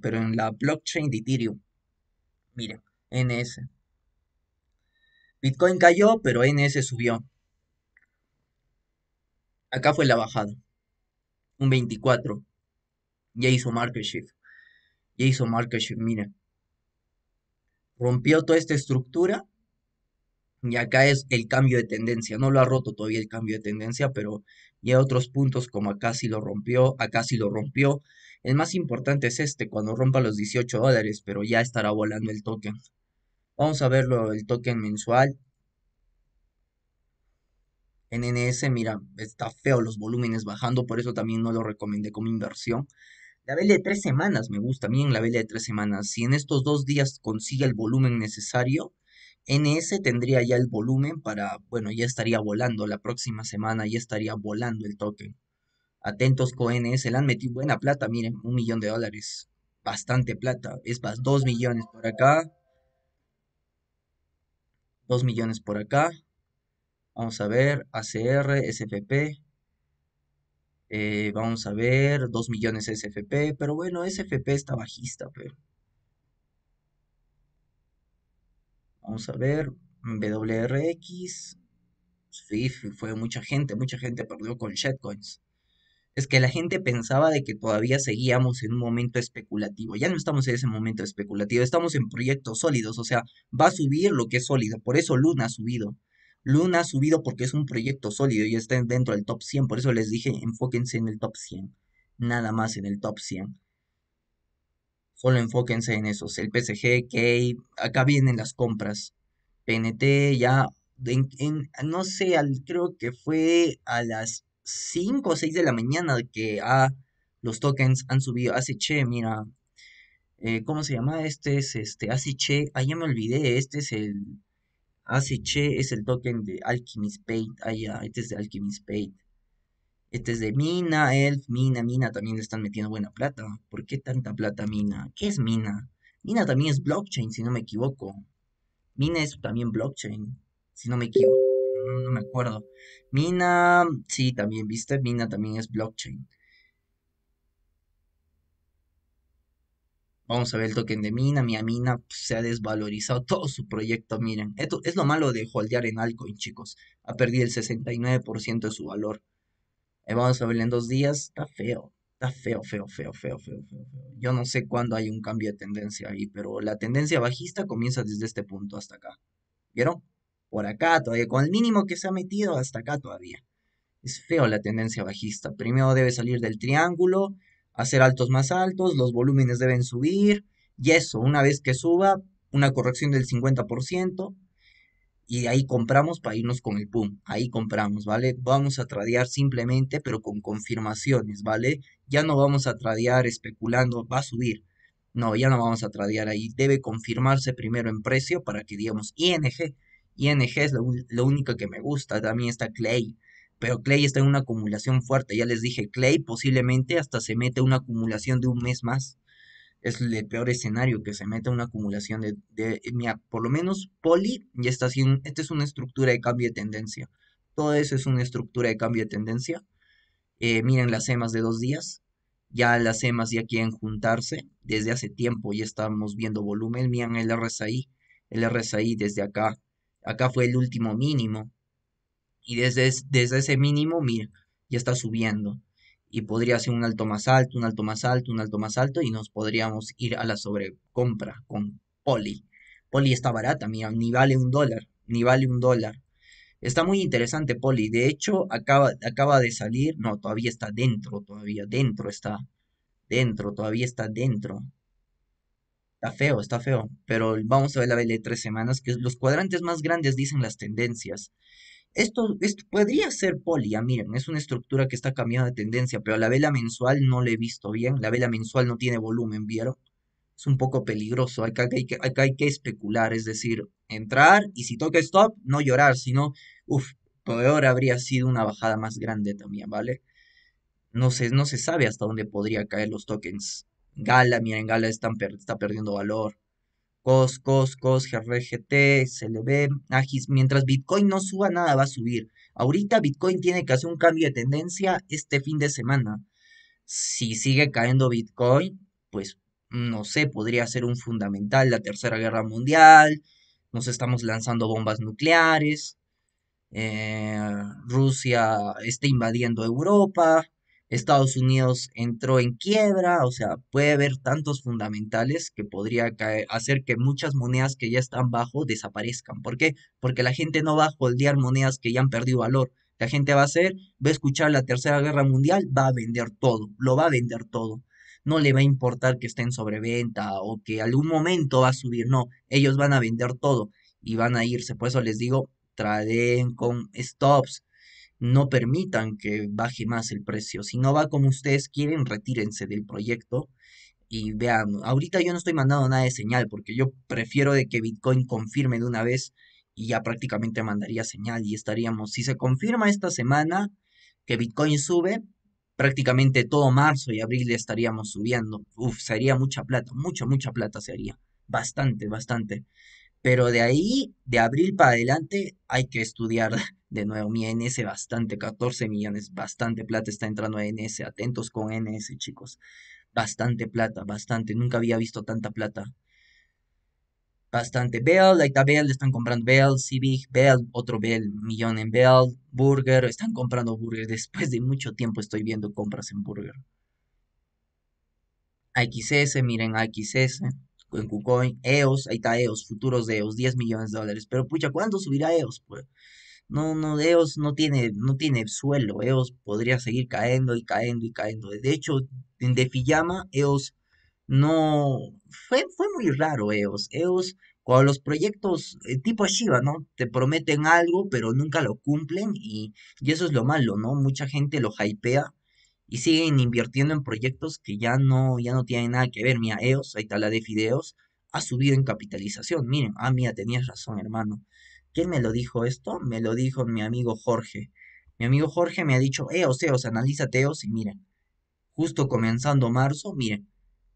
pero en la blockchain de Ethereum. Miren, NS. Bitcoin cayó, pero NS subió. Acá fue la bajada. Un 24. Ya hizo market shift. Ya hizo market shift, miren. Rompió toda esta estructura y acá es el cambio de tendencia. No lo ha roto todavía el cambio de tendencia, pero ya otros puntos como acá sí lo rompió, acá sí lo rompió. El más importante es este, cuando rompa los 18 dólares, pero ya estará volando el token. Vamos a verlo, el token mensual. En NS, mira, está feo los volúmenes bajando, por eso también no lo recomendé como inversión. La vela de tres semanas me gusta, bien la vela de tres semanas. Si en estos dos días consigue el volumen necesario, NS tendría ya el volumen para, bueno, ya estaría volando la próxima semana, ya estaría volando el token. Atentos con NS, ¿eh? le han metido buena plata, miren, un millón de dólares, bastante plata, es más, dos millones por acá, dos millones por acá, vamos a ver, ACR, SFP, eh, vamos a ver, 2 millones SFP, pero bueno, SFP está bajista, pero Vamos a ver, WRX. Sí, fue mucha gente, mucha gente perdió con shitcoins. Es que la gente pensaba de que todavía seguíamos en un momento especulativo. Ya no estamos en ese momento especulativo, estamos en proyectos sólidos, o sea, va a subir lo que es sólido. Por eso Luna ha subido. Luna ha subido porque es un proyecto sólido y está dentro del top 100. Por eso les dije, enfóquense en el top 100. Nada más en el top 100. Solo enfóquense en esos. El PSG, que acá vienen las compras. PNT ya, en, no sé, al, creo que fue a las 5 o 6 de la mañana que ah, los tokens han subido. ACH, mira, eh, ¿cómo se llama? Este es este ah, ya me olvidé, este es el ACH, es el token de Alchemist Pay ah, este es de Alchemist Pay este es de Mina, Elf, Mina, Mina también le están metiendo buena plata. ¿Por qué tanta plata Mina? ¿Qué es Mina? Mina también es blockchain, si no me equivoco. Mina es también blockchain, si no me equivoco. No, me acuerdo. Mina, sí, también, viste, Mina también es blockchain. Vamos a ver el token de Mina. Mi Mina pues, se ha desvalorizado todo su proyecto. Miren, esto es lo malo de holdear en altcoin, chicos. Ha perdido el 69% de su valor vamos a ver en dos días. Está feo. Está feo, feo, feo, feo, feo, feo, feo. Yo no sé cuándo hay un cambio de tendencia ahí, pero la tendencia bajista comienza desde este punto hasta acá. ¿Vieron? Por acá todavía, con el mínimo que se ha metido hasta acá todavía. Es feo la tendencia bajista. Primero debe salir del triángulo, hacer altos más altos, los volúmenes deben subir, y eso, una vez que suba, una corrección del 50%, y ahí compramos para irnos con el PUM. Ahí compramos, ¿vale? Vamos a tradear simplemente, pero con confirmaciones, ¿vale? Ya no vamos a tradear especulando, va a subir. No, ya no vamos a tradear ahí. Debe confirmarse primero en precio para que digamos ING. ING es lo, lo único que me gusta. También está Clay. Pero Clay está en una acumulación fuerte. Ya les dije, Clay posiblemente hasta se mete una acumulación de un mes más es el peor escenario que se meta una acumulación de, de eh, mira, por lo menos poli está haciendo... esta es una estructura de cambio de tendencia. Todo eso es una estructura de cambio de tendencia. Eh, miren las EMAs de dos días. Ya las EMAs ya quieren juntarse. Desde hace tiempo ya estamos viendo volumen. Miren el RSI. El RSI desde acá. Acá fue el último mínimo. Y desde, desde ese mínimo, mira ya está subiendo y podría ser un alto más alto, un alto más alto, un alto más alto y nos podríamos ir a la sobrecompra con Poli. Poli está barata, mira, ni vale un dólar, ni vale un dólar. Está muy interesante Poli, de hecho acaba, acaba de salir, no, todavía está dentro, todavía dentro está, dentro, todavía está dentro. Está feo, está feo, pero vamos a ver la de tres semanas, que los cuadrantes más grandes dicen las tendencias. Esto, esto, podría ser polia, miren, es una estructura que está cambiando de tendencia, pero la vela mensual no la he visto bien, la vela mensual no tiene volumen, ¿vieron? Es un poco peligroso, hay, que, hay que especular, es decir, entrar y si toca stop, no llorar, sino, uff, peor habría sido una bajada más grande también, ¿vale? No se, no se sabe hasta dónde podría caer los tokens. Gala, miren, Gala están está perdiendo valor. COS, COS, COS, GRGT, CLB, AGIS. Mientras Bitcoin no suba, nada va a subir. Ahorita Bitcoin tiene que hacer un cambio de tendencia este fin de semana. Si sigue cayendo Bitcoin, pues no sé, podría ser un fundamental la Tercera Guerra Mundial. Nos estamos lanzando bombas nucleares. Eh, Rusia está invadiendo Europa. Estados Unidos entró en quiebra, o sea, puede haber tantos fundamentales que podría hacer que muchas monedas que ya están bajo desaparezcan. ¿Por qué? Porque la gente no va a holdear monedas que ya han perdido valor. La gente va a hacer, va a escuchar la Tercera Guerra Mundial, va a vender todo, lo va a vender todo. No le va a importar que esté en sobreventa o que algún momento va a subir, no, ellos van a vender todo y van a irse. Por eso les digo, traden con stops, no permitan que baje más el precio. Si no va como ustedes quieren, retírense del proyecto. Y vean, ahorita yo no estoy mandando nada de señal porque yo prefiero de que Bitcoin confirme de una vez y ya prácticamente mandaría señal y estaríamos, si se confirma esta semana que Bitcoin sube, prácticamente todo marzo y abril estaríamos subiendo. Uf, sería mucha plata, mucha, mucha plata sería. Bastante, bastante. Pero de ahí, de abril para adelante, hay que estudiar de nuevo mi NS bastante, 14 millones, bastante plata está entrando a NS, atentos con NS, chicos. Bastante plata, bastante, nunca había visto tanta plata. Bastante. Bell, está Bell, están comprando Bell, Civic, Bell, otro Bell, millón en Bell, Burger, están comprando Burger. Después de mucho tiempo estoy viendo compras en Burger. AXS, miren XS en KuCoin, EOS, ahí está EOS, futuros de EOS, 10 millones de dólares. Pero pucha, ¿cuándo subirá EOS? Pues? No, no, EOS no tiene, no tiene suelo, EOS podría seguir cayendo y cayendo y cayendo. De hecho, en Defiyama, EOS no, fue, muy raro EOS. EOS, cuando los proyectos eh, tipo Shiva, ¿no? Te prometen algo, pero nunca lo cumplen y, y eso es lo malo, ¿no? Mucha gente lo hypea y siguen invirtiendo en proyectos que ya no, ya no tienen nada que ver. Mira, EOS, ahí está la de Fideos, ha subido en capitalización. Miren, ah, mira, tenías razón, hermano. ¿Quién me lo dijo esto? Me lo dijo mi amigo Jorge. Mi amigo Jorge me ha dicho, EOS, EOS, analízate EOS y miren, justo comenzando marzo, miren,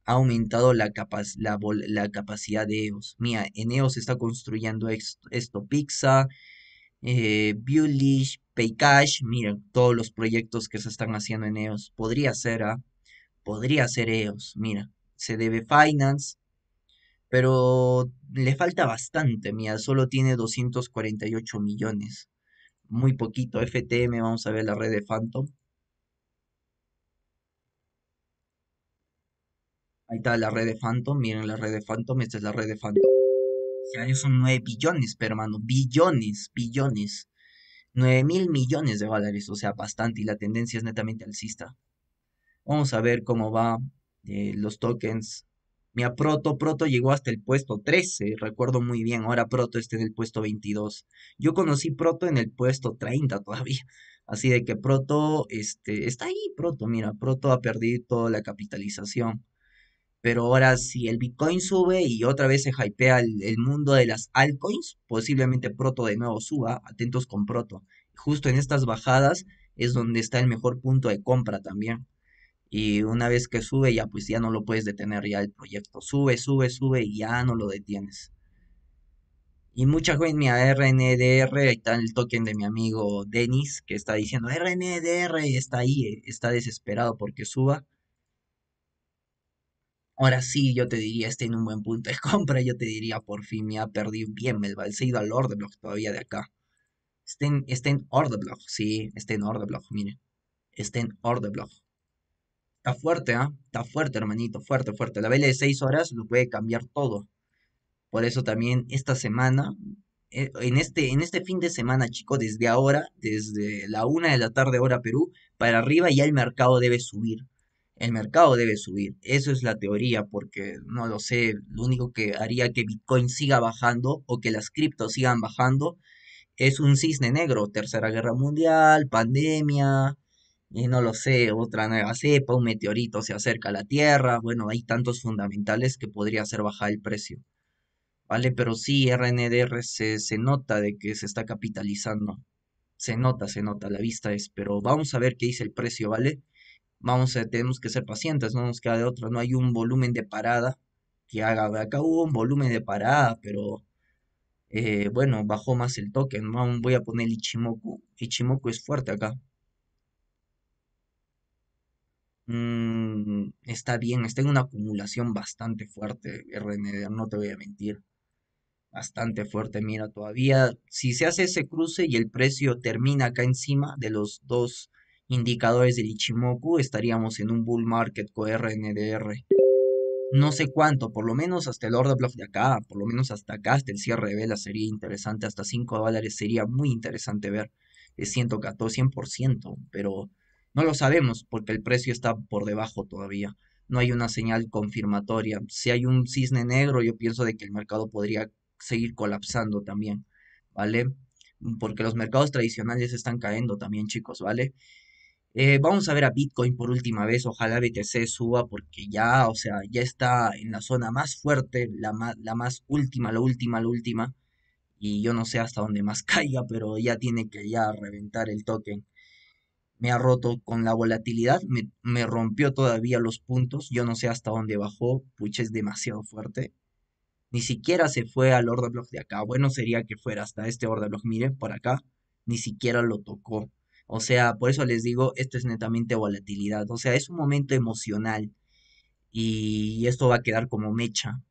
ha aumentado la, la, capacidad de EOS. Mira, en EOS está construyendo esto, esto Pizza, eh, Paycash, miren todos los proyectos que se están haciendo en EOS. Podría ser, ¿ah? Podría ser EOS, mira. Se debe Finance, pero le falta bastante, mira, solo tiene 248 millones. Muy poquito. FTM, vamos a ver la red de Phantom. Ahí está la red de Phantom, miren la red de Phantom, esta es la red de Phantom son 9 billones, pero hermano, billones, billones. 9 mil millones de dólares, o sea, bastante, y la tendencia es netamente alcista. Vamos a ver cómo va eh, los tokens. Mira, Proto, Proto llegó hasta el puesto 13, recuerdo muy bien, ahora Proto está en el puesto 22. Yo conocí Proto en el puesto 30 todavía, así de que Proto este, está ahí, Proto, mira, Proto ha perdido toda la capitalización. Pero ahora si el Bitcoin sube y otra vez se hypea el, mundo de las altcoins, posiblemente Proto de nuevo suba, atentos con Proto. Justo en estas bajadas es donde está el mejor punto de compra también. Y una vez que sube ya pues ya no lo puedes detener ya el proyecto. Sube, sube, sube y ya no lo detienes. Y mucha gente, mira, RNDR, ahí está el token de mi amigo Denis que está diciendo RNDR está ahí, eh, está desesperado porque suba. Ahora sí, yo te diría, está en un buen punto de compra, yo te diría, por fin me ha perdido bien, me he ido al block todavía de acá. Está en, está en sí, está en block. miren. Está en block. Está fuerte, ¿ah? Está fuerte, hermanito, fuerte, fuerte. La vela de 6 horas lo puede cambiar todo. Por eso también esta semana, eh, en este, en este fin de semana, chicos, desde ahora, desde la 1 de la tarde hora Perú, para arriba ya el mercado debe subir el mercado debe subir. Eso es la teoría, porque no lo sé, lo único que haría que Bitcoin siga bajando o que las criptos sigan bajando es un cisne negro, tercera guerra mundial, pandemia, y no lo sé, otra nueva cepa, un meteorito se acerca a la Tierra, bueno, hay tantos fundamentales que podría hacer bajar el precio. ¿Vale? Pero sí, RNDR se, se nota de que se está capitalizando. Se nota, se nota, la vista es, pero vamos a ver qué dice el precio, ¿vale? vamos a, tenemos que ser pacientes, no nos queda de otra, no hay un volumen de parada que haga, acá hubo un volumen de parada, pero eh, bueno, bajó más el token, no voy a poner Ichimoku, Ichimoku es fuerte acá. Mm, está bien, está en una acumulación bastante fuerte, RND, no te voy a mentir. Bastante fuerte, mira, todavía, si se hace ese cruce y el precio termina acá encima de los dos indicadores de Ichimoku, estaríamos en un bull market Con RNDR... No sé cuánto, por lo menos hasta el order block de acá, por lo menos hasta acá, hasta el cierre de vela sería interesante, hasta 5 dólares sería muy interesante ver de 114, 100%, pero no lo sabemos porque el precio está por debajo todavía. No hay una señal confirmatoria. Si hay un cisne negro, yo pienso de que el mercado podría seguir colapsando también, ¿vale? Porque los mercados tradicionales están cayendo también, chicos, ¿vale? Eh, vamos a ver a Bitcoin por última vez, ojalá BTC suba porque ya, o sea, ya está en la zona más fuerte, la, la más última, la última, la última. Y yo no sé hasta dónde más caiga, pero ya tiene que ya reventar el token. Me ha roto con la volatilidad, me, rompió todavía los puntos, yo no sé hasta dónde bajó, pucha es demasiado fuerte. Ni siquiera se fue al order block de acá, bueno sería que fuera hasta este order block, miren, por acá, ni siquiera lo tocó o sea, por eso les digo, esto es netamente volatilidad. O sea, es un momento emocional y esto va a quedar como mecha.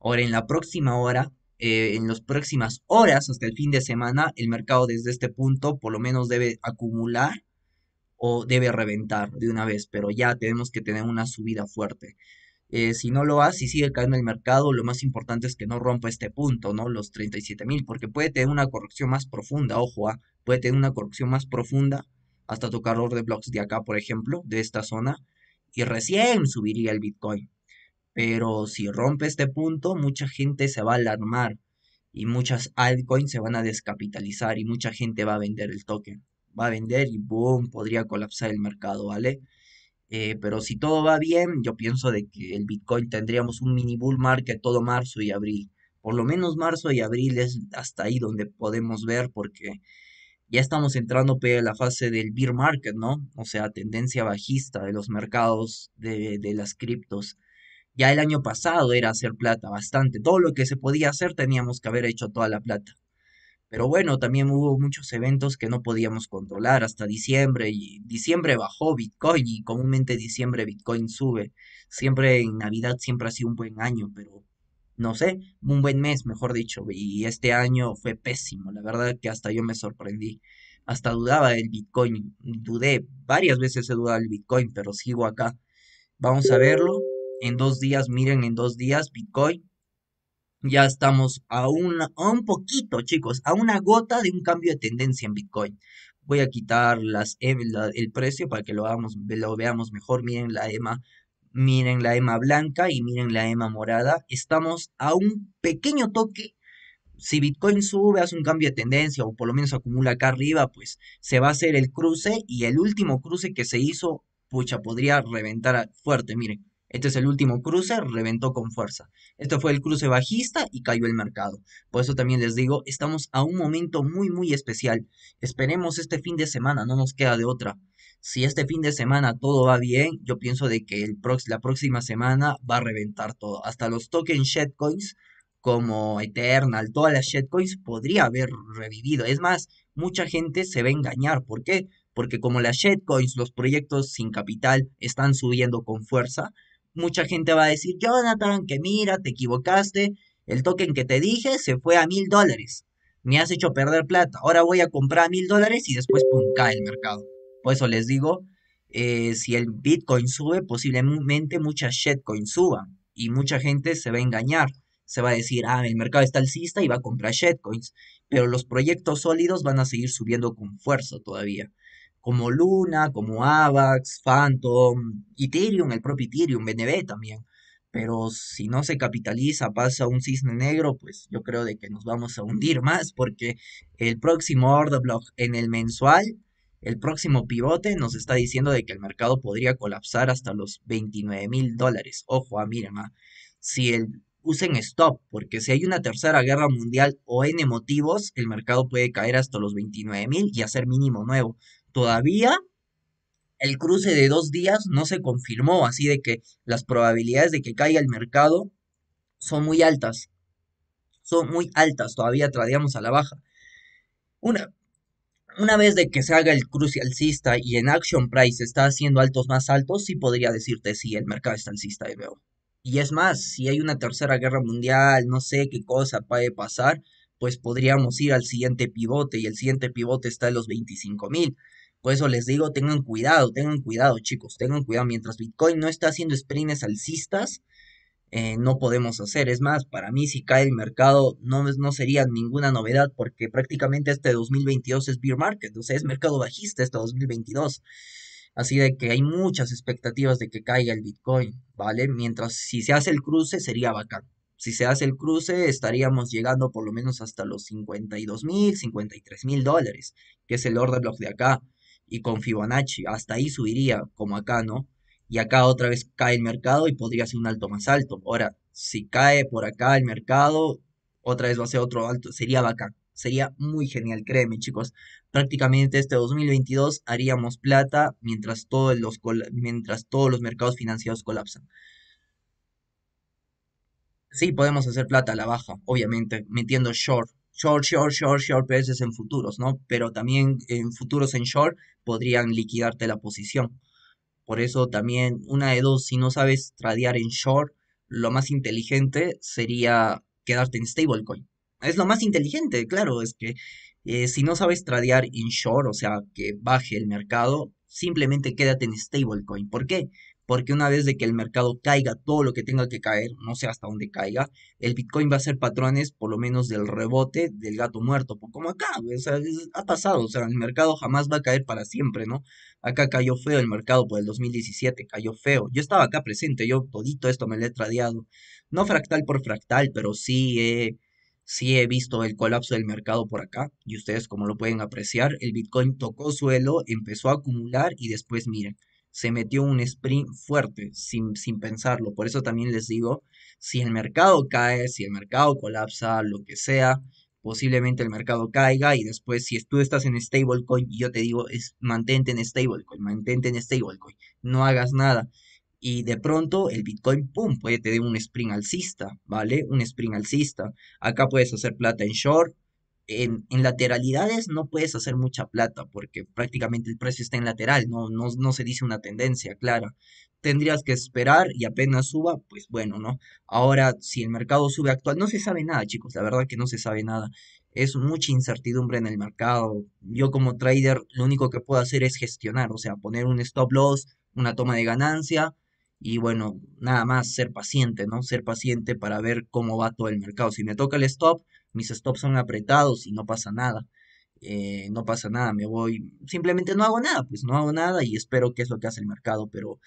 Ahora, en la próxima hora, eh, en las próximas horas, hasta el fin de semana, el mercado desde este punto por lo menos debe acumular o debe reventar de una vez, pero ya tenemos que tener una subida fuerte. Eh, si no lo hace y sigue cayendo el mercado, lo más importante es que no rompa este punto, ¿no? Los 37 mil, porque puede tener una corrección más profunda, ojo, ah, puede tener una corrección más profunda hasta tocar de blocks de acá, por ejemplo, de esta zona, y recién subiría el Bitcoin. Pero si rompe este punto, mucha gente se va a alarmar y muchas altcoins se van a descapitalizar y mucha gente va a vender el token. Va a vender y boom, podría colapsar el mercado, ¿vale? Eh, pero si todo va bien, yo pienso de que el Bitcoin tendríamos un mini bull market todo marzo y abril. Por lo menos marzo y abril es hasta ahí donde podemos ver porque ya estamos entrando a la fase del bear market, ¿no? O sea, tendencia bajista de los mercados de, de las criptos. Ya el año pasado era hacer plata bastante. Todo lo que se podía hacer teníamos que haber hecho toda la plata. Pero bueno, también hubo muchos eventos que no podíamos controlar hasta diciembre y diciembre bajó Bitcoin y comúnmente diciembre Bitcoin sube. Siempre en Navidad siempre ha sido un buen año, pero no sé, un buen mes, mejor dicho, y este año fue pésimo, la verdad que hasta yo me sorprendí. Hasta dudaba del Bitcoin, dudé, varias veces he dudado del Bitcoin, pero sigo acá. Vamos a verlo. En dos días, miren, en dos días Bitcoin ya estamos a, un poquito, chicos, a una gota de un cambio de tendencia en Bitcoin. Voy a quitar las, e, el precio para que lo, lo veamos mejor. Miren la EMA, miren la EMA blanca y miren la EMA morada. Estamos a un pequeño toque. Si Bitcoin sube, hace un cambio de tendencia o por lo menos acumula acá arriba, pues se va a hacer el cruce y el último cruce que se hizo, pucha, podría reventar fuerte. Miren, este es el último cruce, reventó con fuerza. Este fue el cruce bajista y cayó el mercado. Por eso también les digo, estamos a un momento muy, muy especial. Esperemos este fin de semana, no nos queda de otra. Si este fin de semana todo va bien, yo pienso de que la próxima semana va a reventar todo. Hasta los token shitcoins como Eternal, todas las shitcoins podría haber revivido. Es más, mucha gente se va a engañar. ¿Por qué? Porque como las shitcoins, los proyectos sin capital están subiendo con fuerza, mucha gente va a decir, Jonathan, que mira, te equivocaste, el token que te dije se fue a mil dólares, me has hecho perder plata, ahora voy a comprar a mil dólares y después, pum, el mercado. Por eso les digo, eh, si el Bitcoin sube, posiblemente muchas shitcoins suban y mucha gente se va a engañar. Se va a decir, ah, el mercado está alcista y va a comprar shitcoins. Pero los proyectos sólidos van a seguir subiendo con fuerza todavía como Luna, como Avax, Phantom, Ethereum, el propio Ethereum, BNB también. Pero si no se capitaliza, pasa un cisne negro, pues yo creo de que nos vamos a hundir más porque el próximo order block en el mensual, el próximo pivote nos está diciendo de que el mercado podría colapsar hasta los 29 mil dólares. Ojo, a ah, miren, si el usen stop, porque si hay una tercera guerra mundial o N motivos, el mercado puede caer hasta los 29 mil y hacer mínimo nuevo. Todavía el cruce de dos días no se confirmó, así de que las probabilidades de que caiga el mercado son muy altas. Son muy altas, todavía tradeamos a la baja. Una, una vez de que se haga el cruce alcista y en action price está haciendo altos más altos, sí podría decirte si el mercado está alcista de veo. Y es más, si hay una tercera guerra mundial, no sé qué cosa puede pasar, pues podríamos ir al siguiente pivote y el siguiente pivote está en los 25 mil. Por eso les digo, tengan cuidado, tengan cuidado chicos, tengan cuidado. Mientras Bitcoin no está haciendo sprints alcistas, eh, no podemos hacer. Es más, para mí si cae el mercado no, no sería ninguna novedad porque prácticamente este 2022 es beer market, o sea, es mercado bajista este 2022. Así de que hay muchas expectativas de que caiga el Bitcoin, ¿vale? Mientras si se hace el cruce sería bacán. Si se hace el cruce estaríamos llegando por lo menos hasta los 52 mil, 53 mil dólares, que es el order block de acá y con Fibonacci. Hasta ahí subiría, como acá, ¿no? Y acá otra vez cae el mercado y podría ser un alto más alto. Ahora, si cae por acá el mercado, otra vez va a ser otro alto. Sería bacán. Sería muy genial, créeme, chicos. Prácticamente este 2022 haríamos plata mientras todos los, mientras todos los mercados financiados colapsan. Sí, podemos hacer plata a la baja, obviamente, metiendo short, short, short, short, short veces en futuros, ¿no? Pero también en futuros en short podrían liquidarte la posición. Por eso también una de dos, si no sabes tradear en short, lo más inteligente sería quedarte en stablecoin. Es lo más inteligente, claro, es que eh, si no sabes tradear en short, o sea, que baje el mercado, simplemente quédate en stablecoin. ¿Por qué? porque una vez de que el mercado caiga todo lo que tenga que caer, no sé hasta dónde caiga, el Bitcoin va a ser patrones por lo menos del rebote del gato muerto, como acá, o sea, ha pasado, o sea, el mercado jamás va a caer para siempre, ¿no? Acá cayó feo el mercado por el 2017, cayó feo. Yo estaba acá presente, yo todito esto me lo he tradeado, no fractal por fractal, pero sí he... Sí he visto el colapso del mercado por acá y ustedes como lo pueden apreciar, el Bitcoin tocó suelo, empezó a acumular y después miren, se metió un sprint fuerte sin, sin pensarlo. Por eso también les digo, si el mercado cae, si el mercado colapsa, lo que sea, posiblemente el mercado caiga y después si tú estás en stablecoin, yo te digo, es, mantente en stablecoin, mantente en stablecoin, no hagas nada. Y de pronto el Bitcoin, ¡pum!, puede tener un sprint alcista, ¿vale? Un sprint alcista. Acá puedes hacer plata en short, en, lateralidades no puedes hacer mucha plata porque prácticamente el precio está en lateral, no, no, no se dice una tendencia clara. Tendrías que esperar y apenas suba, pues bueno, ¿no? Ahora, si el mercado sube actual, no se sabe nada, chicos, la verdad que no se sabe nada. Es mucha incertidumbre en el mercado. Yo como trader lo único que puedo hacer es gestionar, o sea, poner un stop loss, una toma de ganancia, y bueno, nada más ser paciente, ¿no? Ser paciente para ver cómo va todo el mercado. Si me toca el stop, mis stops son apretados y no pasa nada. Eh, no pasa nada, me voy, simplemente no hago nada, pues no hago nada y espero que es lo que hace el mercado, pero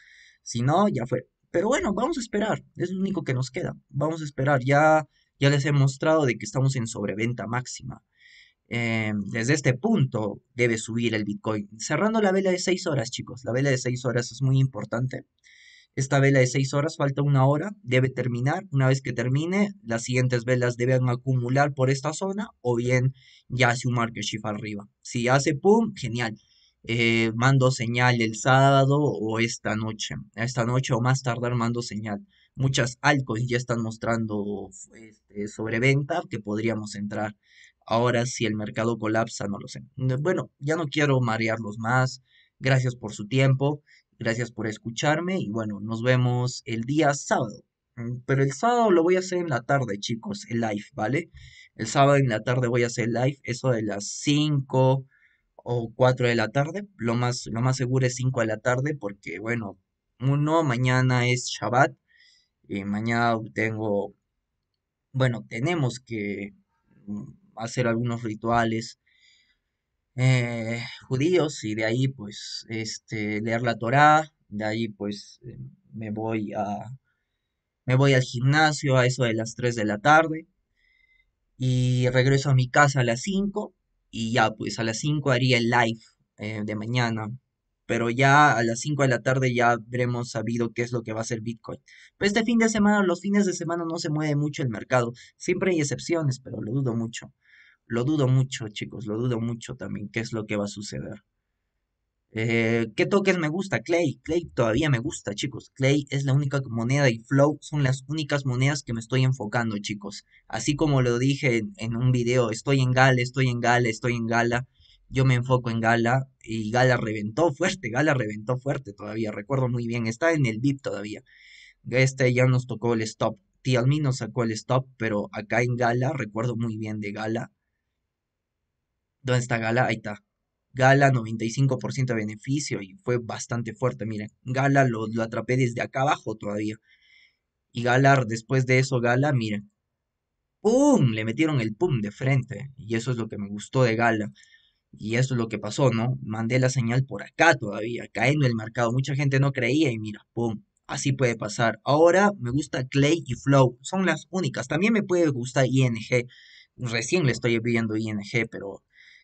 si no, ya fue. Pero bueno, vamos a esperar, es lo único que nos queda, vamos a esperar, ya, ya les he mostrado de que estamos en sobreventa máxima. Eh, desde este punto debe subir el Bitcoin. Cerrando la vela de 6 horas, chicos, la vela de 6 horas es muy importante. Esta vela de 6 horas falta una hora, debe terminar. Una vez que termine, las siguientes velas deben acumular por esta zona o bien ya hace un market shift arriba. Si hace pum, genial. Eh, mando señal el sábado o esta noche. Esta noche o más tardar mando señal. Muchas altcoins ya están mostrando este, sobreventa que podríamos entrar. Ahora si el mercado colapsa, no lo sé. Bueno, ya no quiero marearlos más. Gracias por su tiempo. Gracias por escucharme y bueno, nos vemos el día sábado. Mm, pero el sábado lo voy a hacer en la tarde, chicos, el live, ¿vale? El sábado en la tarde voy a hacer live, eso de las 5 o 4 de la tarde. Lo más, lo más seguro es 5 de la tarde porque, bueno, uno, mañana es Shabbat. Y mañana tengo, bueno, tenemos que mm, hacer algunos rituales eh, judíos y de ahí pues este, leer la Torá, de ahí pues eh, me voy a me voy al gimnasio a eso de las 3 de la tarde y regreso a mi casa a las 5 y ya pues a las 5 haría el live eh, de mañana, pero ya a las 5 de la tarde ya habremos sabido qué es lo que va a ser Bitcoin. pues este fin de semana, los fines de semana no se mueve mucho el mercado, siempre hay excepciones, pero lo dudo mucho. Lo dudo mucho, chicos, lo dudo mucho también, qué es lo que va a suceder. Eh, ¿Qué toques me gusta? Clay. Clay todavía me gusta, chicos. Clay es la única moneda y Flow son las únicas monedas que me estoy enfocando, chicos. Así como lo dije en, un video, estoy en Gala, estoy en Gala, estoy en Gala. Yo me enfoco en Gala y Gala reventó fuerte, Gala reventó fuerte todavía, recuerdo muy bien. Está en el VIP todavía. Este ya nos tocó el stop. Tialmi nos sacó el stop, pero acá en Gala, recuerdo muy bien de Gala ¿Dónde está Gala? Ahí está. Gala, 95% de beneficio y fue bastante fuerte. Miren, Gala lo, atrapé desde acá abajo todavía. Y Gala, después de eso, Gala, miren. ¡Pum! Le metieron el pum de frente. Y eso es lo que me gustó de Gala. Y eso es lo que pasó, ¿no? Mandé la señal por acá todavía, en el mercado. Mucha gente no creía y mira, ¡pum! Así puede pasar. Ahora me gusta Clay y Flow. Son las únicas. También me puede gustar ING. Recién le estoy viendo ING, pero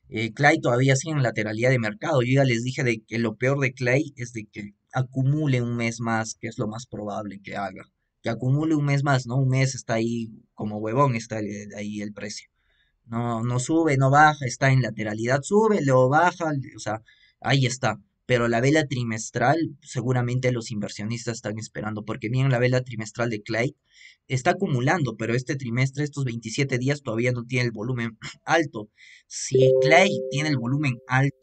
eh, Clay todavía sigue en lateralidad de mercado. Yo ya les dije de que lo peor de Clay es de que acumule un mes más, que es lo más probable que haga. Que acumule un mes más, ¿no? Un mes está ahí como huevón, está ahí el precio. No, no sube, no baja, está en lateralidad, sube, luego baja, o sea, ahí está pero la vela trimestral seguramente los inversionistas están esperando, porque miren la vela trimestral de Clay, está acumulando, pero este trimestre, estos 27 días todavía no tiene el volumen alto. Si Clay tiene el volumen alto,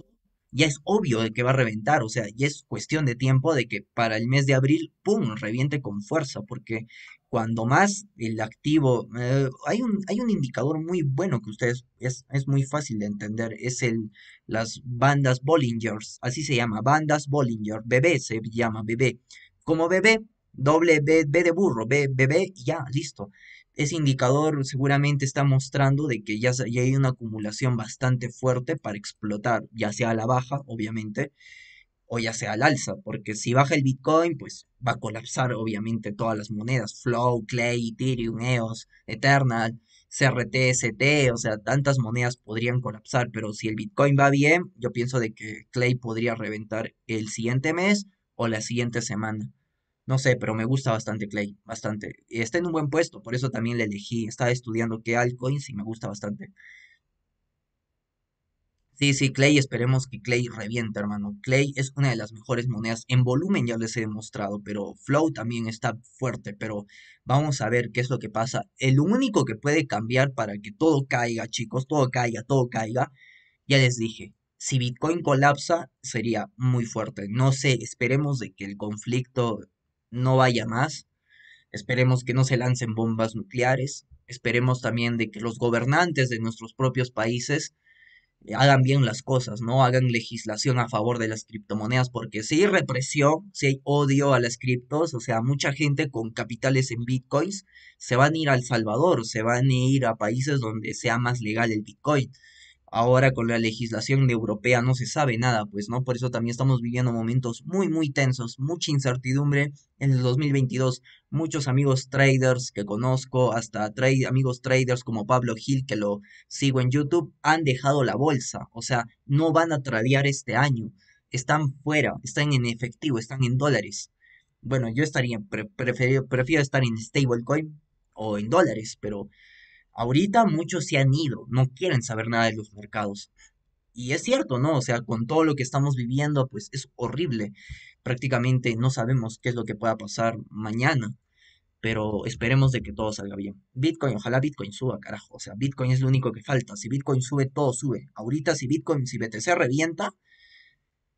ya es obvio de que va a reventar, o sea, ya es cuestión de tiempo de que para el mes de abril, ¡pum!, reviente con fuerza, porque cuando más el activo, eh, hay, un, hay un indicador muy bueno que ustedes, es, muy fácil de entender, es el, las bandas Bollingers, así se llama, bandas Bollinger, bebé se llama, bebé. Como bebé, doble B, de burro, B, bebé, ya, listo. Ese indicador seguramente está mostrando de que ya, ya hay una acumulación bastante fuerte para explotar, ya sea a la baja, obviamente, o ya sea al alza, porque si baja el Bitcoin, pues va a colapsar obviamente todas las monedas, Flow, Clay, Ethereum, EOS, Eternal, st o sea, tantas monedas podrían colapsar, pero si el Bitcoin va bien, yo pienso de que Clay podría reventar el siguiente mes o la siguiente semana. No sé, pero me gusta bastante Clay, bastante. Está en un buen puesto, por eso también le elegí. Estaba estudiando qué altcoins y me gusta bastante. Sí, sí, Clay, esperemos que Clay revienta, hermano. Clay es una de las mejores monedas en volumen, ya les he demostrado, pero Flow también está fuerte, pero vamos a ver qué es lo que pasa. El único que puede cambiar para que todo caiga, chicos, todo caiga, todo caiga, ya les dije, si Bitcoin colapsa sería muy fuerte. No sé, esperemos de que el conflicto no vaya más. Esperemos que no se lancen bombas nucleares. Esperemos también de que los gobernantes de nuestros propios países hagan bien las cosas, ¿no? Hagan legislación a favor de las criptomonedas, porque si hay represión, si hay odio a las criptos, o sea, mucha gente con capitales en bitcoins se van a ir al Salvador, se van a ir a países donde sea más legal el bitcoin. Ahora con la legislación europea no se sabe nada, pues, ¿no? Por eso también estamos viviendo momentos muy, muy tensos, mucha incertidumbre en el 2022. Muchos amigos traders que conozco, hasta amigos traders como Pablo Gil, que lo sigo en YouTube, han dejado la bolsa. O sea, no van a tradear este año. Están fuera, están en efectivo, están en dólares. Bueno, yo estaría, prefiero estar en stablecoin o en dólares, pero Ahorita muchos se han ido, no quieren saber nada de los mercados. Y es cierto, ¿no? O sea, con todo lo que estamos viviendo, pues es horrible. Prácticamente no sabemos qué es lo que pueda pasar mañana, pero esperemos de que todo salga bien. Bitcoin, ojalá Bitcoin suba, carajo. O sea, Bitcoin es lo único que falta. Si Bitcoin sube, todo sube. Ahorita si Bitcoin, si BTC revienta,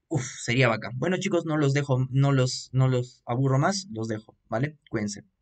uff, sería bacán. Bueno, chicos, no los dejo, no los, no los aburro más, los dejo, ¿vale? Cuídense.